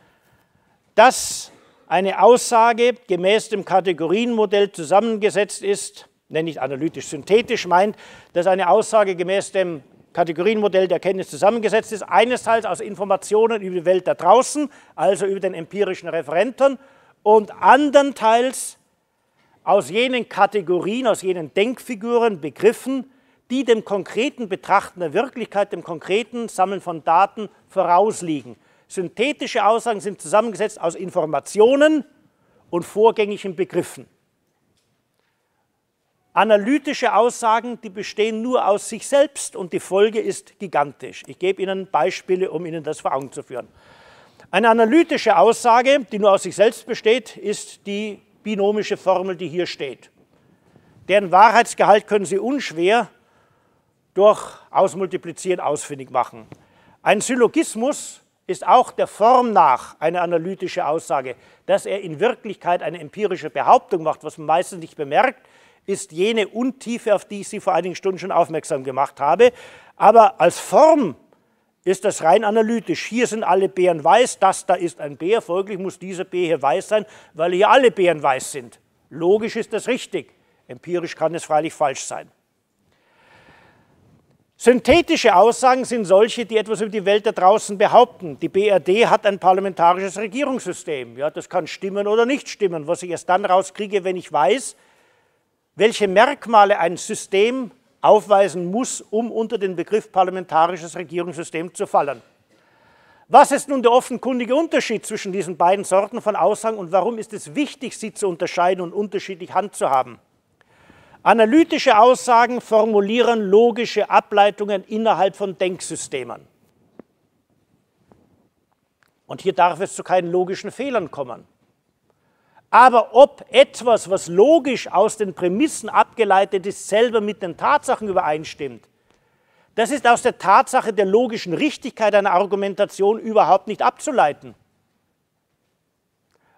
dass eine Aussage gemäß dem Kategorienmodell zusammengesetzt ist nenne ich analytisch synthetisch, meint, dass eine Aussage gemäß dem Kategorienmodell der Kenntnis zusammengesetzt ist, einerseits aus Informationen über die Welt da draußen, also über den empirischen Referenten, und andernteils aus jenen Kategorien, aus jenen Denkfiguren, Begriffen, die dem konkreten Betrachten der Wirklichkeit, dem konkreten Sammeln von Daten vorausliegen. Synthetische Aussagen sind zusammengesetzt aus Informationen und vorgängigen Begriffen. Analytische Aussagen, die bestehen nur aus sich selbst und die Folge ist gigantisch. Ich gebe Ihnen Beispiele, um Ihnen das vor Augen zu führen. Eine analytische Aussage, die nur aus sich selbst besteht, ist die binomische Formel, die hier steht. Deren Wahrheitsgehalt können Sie unschwer durch Ausmultiplizieren ausfindig machen. Ein Syllogismus ist auch der Form nach eine analytische Aussage, dass er in Wirklichkeit eine empirische Behauptung macht, was man meistens nicht bemerkt, ist jene Untiefe, auf die ich Sie vor einigen Stunden schon aufmerksam gemacht habe. Aber als Form ist das rein analytisch. Hier sind alle Bären weiß, das da ist ein Bär, folglich muss dieser Bär hier weiß sein, weil hier alle Bären weiß sind. Logisch ist das richtig, empirisch kann es freilich falsch sein. Synthetische Aussagen sind solche, die etwas über die Welt da draußen behaupten. Die BRD hat ein parlamentarisches Regierungssystem. Ja, das kann stimmen oder nicht stimmen, was ich erst dann rauskriege, wenn ich weiß, welche Merkmale ein System aufweisen muss, um unter den Begriff parlamentarisches Regierungssystem zu fallen. Was ist nun der offenkundige Unterschied zwischen diesen beiden Sorten von Aussagen und warum ist es wichtig, sie zu unterscheiden und unterschiedlich handzuhaben? Analytische Aussagen formulieren logische Ableitungen innerhalb von Denksystemen. Und hier darf es zu keinen logischen Fehlern kommen. Aber ob etwas, was logisch aus den Prämissen abgeleitet ist, selber mit den Tatsachen übereinstimmt, das ist aus der Tatsache der logischen Richtigkeit einer Argumentation überhaupt nicht abzuleiten.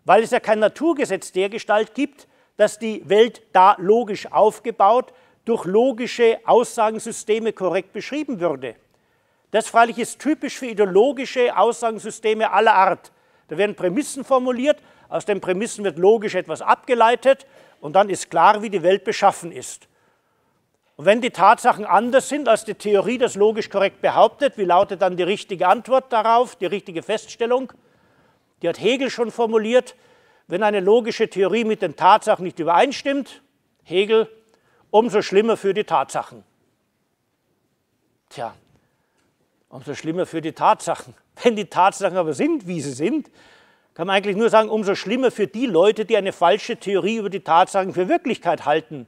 Weil es ja kein Naturgesetz der Gestalt gibt, dass die Welt da logisch aufgebaut, durch logische Aussagensysteme korrekt beschrieben würde. Das freilich ist typisch für ideologische Aussagensysteme aller Art. Da werden Prämissen formuliert aus den Prämissen wird logisch etwas abgeleitet und dann ist klar, wie die Welt beschaffen ist. Und wenn die Tatsachen anders sind, als die Theorie das logisch korrekt behauptet, wie lautet dann die richtige Antwort darauf, die richtige Feststellung? Die hat Hegel schon formuliert, wenn eine logische Theorie mit den Tatsachen nicht übereinstimmt, Hegel, umso schlimmer für die Tatsachen. Tja, umso schlimmer für die Tatsachen. Wenn die Tatsachen aber sind, wie sie sind, kann man eigentlich nur sagen, umso schlimmer für die Leute, die eine falsche Theorie über die Tatsachen für Wirklichkeit halten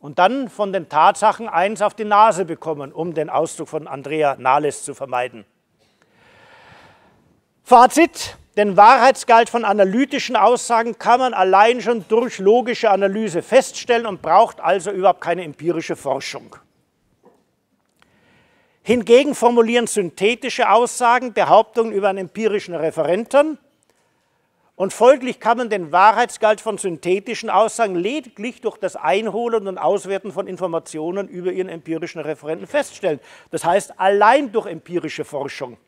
und dann von den Tatsachen eins auf die Nase bekommen, um den Ausdruck von Andrea Nahles zu vermeiden. Fazit, den Wahrheitsgehalt von analytischen Aussagen kann man allein schon durch logische Analyse feststellen und braucht also überhaupt keine empirische Forschung. Hingegen formulieren synthetische Aussagen Behauptungen über einen empirischen Referenten, und folglich kann man den Wahrheitsgehalt von synthetischen Aussagen lediglich durch das Einholen und Auswerten von Informationen über ihren empirischen Referenten feststellen. Das heißt, allein durch empirische Forschung.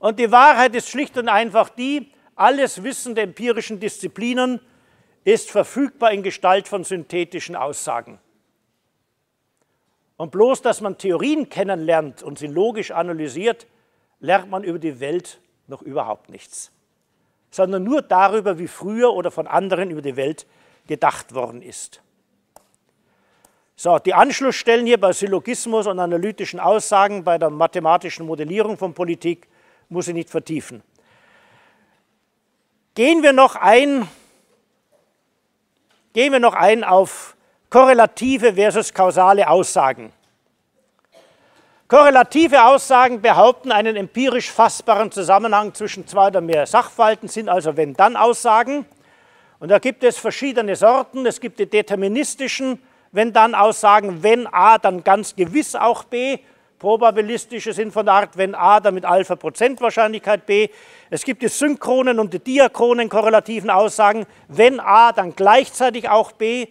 Und die Wahrheit ist schlicht und einfach die, alles Wissen der empirischen Disziplinen ist verfügbar in Gestalt von synthetischen Aussagen. Und bloß, dass man Theorien kennenlernt und sie logisch analysiert, lernt man über die Welt noch überhaupt nichts sondern nur darüber, wie früher oder von anderen über die Welt gedacht worden ist. So, die Anschlussstellen hier bei Syllogismus und analytischen Aussagen bei der mathematischen Modellierung von Politik muss ich nicht vertiefen. Gehen wir noch ein, gehen wir noch ein auf korrelative versus kausale Aussagen. Korrelative Aussagen behaupten einen empirisch fassbaren Zusammenhang zwischen zwei oder mehr Sachverhalten, sind also Wenn-Dann-Aussagen. Und da gibt es verschiedene Sorten. Es gibt die deterministischen Wenn-Dann-Aussagen, wenn A, dann ganz gewiss auch B. Probabilistische sind von der Art, wenn A, dann mit Alpha Prozentwahrscheinlichkeit B. Es gibt die synchronen und die diachronen korrelativen Aussagen, wenn A, dann gleichzeitig auch B.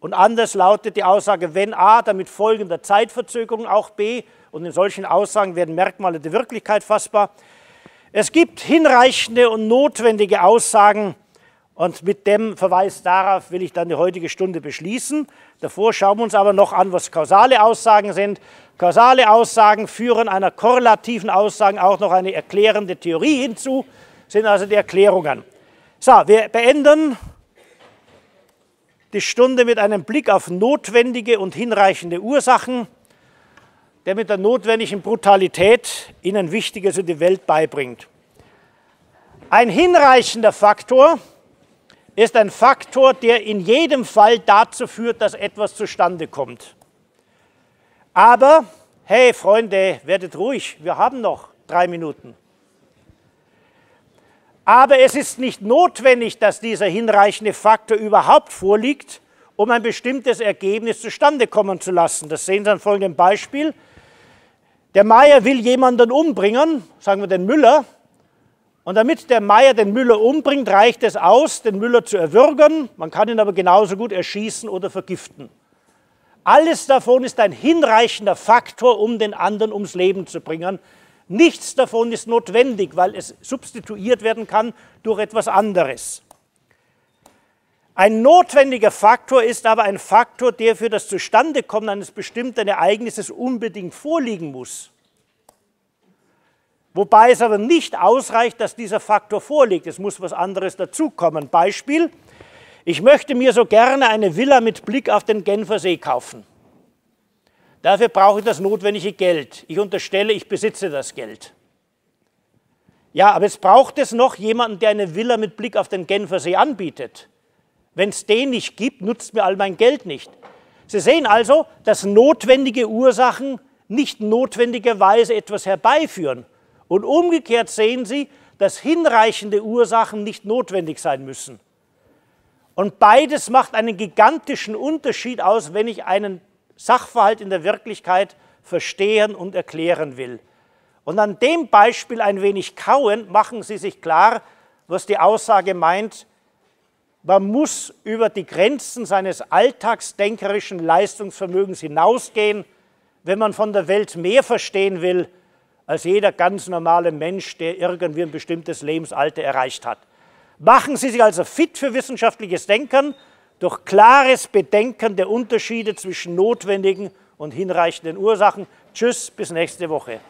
Und anders lautet die Aussage, wenn A, dann mit folgender Zeitverzögerung auch B. Und in solchen Aussagen werden Merkmale der Wirklichkeit fassbar. Es gibt hinreichende und notwendige Aussagen. Und mit dem Verweis darauf will ich dann die heutige Stunde beschließen. Davor schauen wir uns aber noch an, was kausale Aussagen sind. Kausale Aussagen führen einer korrelativen Aussage auch noch eine erklärende Theorie hinzu, sind also die Erklärungen. So, wir beenden die Stunde mit einem Blick auf notwendige und hinreichende Ursachen, der mit der notwendigen Brutalität ihnen Wichtiges in die Welt beibringt. Ein hinreichender Faktor ist ein Faktor, der in jedem Fall dazu führt, dass etwas zustande kommt. Aber, hey Freunde, werdet ruhig, wir haben noch drei Minuten. Aber es ist nicht notwendig, dass dieser hinreichende Faktor überhaupt vorliegt, um ein bestimmtes Ergebnis zustande kommen zu lassen. Das sehen Sie an folgendem Beispiel. Der Meier will jemanden umbringen, sagen wir den Müller. Und damit der Meier den Müller umbringt, reicht es aus, den Müller zu erwürgen. Man kann ihn aber genauso gut erschießen oder vergiften. Alles davon ist ein hinreichender Faktor, um den anderen ums Leben zu bringen. Nichts davon ist notwendig, weil es substituiert werden kann durch etwas anderes. Ein notwendiger Faktor ist aber ein Faktor, der für das Zustandekommen eines bestimmten Ereignisses unbedingt vorliegen muss. Wobei es aber nicht ausreicht, dass dieser Faktor vorliegt. Es muss was anderes dazukommen. Beispiel, ich möchte mir so gerne eine Villa mit Blick auf den Genfersee kaufen. Dafür brauche ich das notwendige Geld. Ich unterstelle, ich besitze das Geld. Ja, aber es braucht es noch jemanden, der eine Villa mit Blick auf den Genfersee anbietet. Wenn es den nicht gibt, nutzt mir all mein Geld nicht. Sie sehen also, dass notwendige Ursachen nicht notwendigerweise etwas herbeiführen. Und umgekehrt sehen Sie, dass hinreichende Ursachen nicht notwendig sein müssen. Und beides macht einen gigantischen Unterschied aus, wenn ich einen Sachverhalt in der Wirklichkeit verstehen und erklären will. Und an dem Beispiel ein wenig kauen, machen Sie sich klar, was die Aussage meint, man muss über die Grenzen seines alltagsdenkerischen Leistungsvermögens hinausgehen, wenn man von der Welt mehr verstehen will, als jeder ganz normale Mensch, der irgendwie ein bestimmtes Lebensalter erreicht hat. Machen Sie sich also fit für wissenschaftliches Denken durch klares Bedenken der Unterschiede zwischen notwendigen und hinreichenden Ursachen. Tschüss, bis nächste Woche.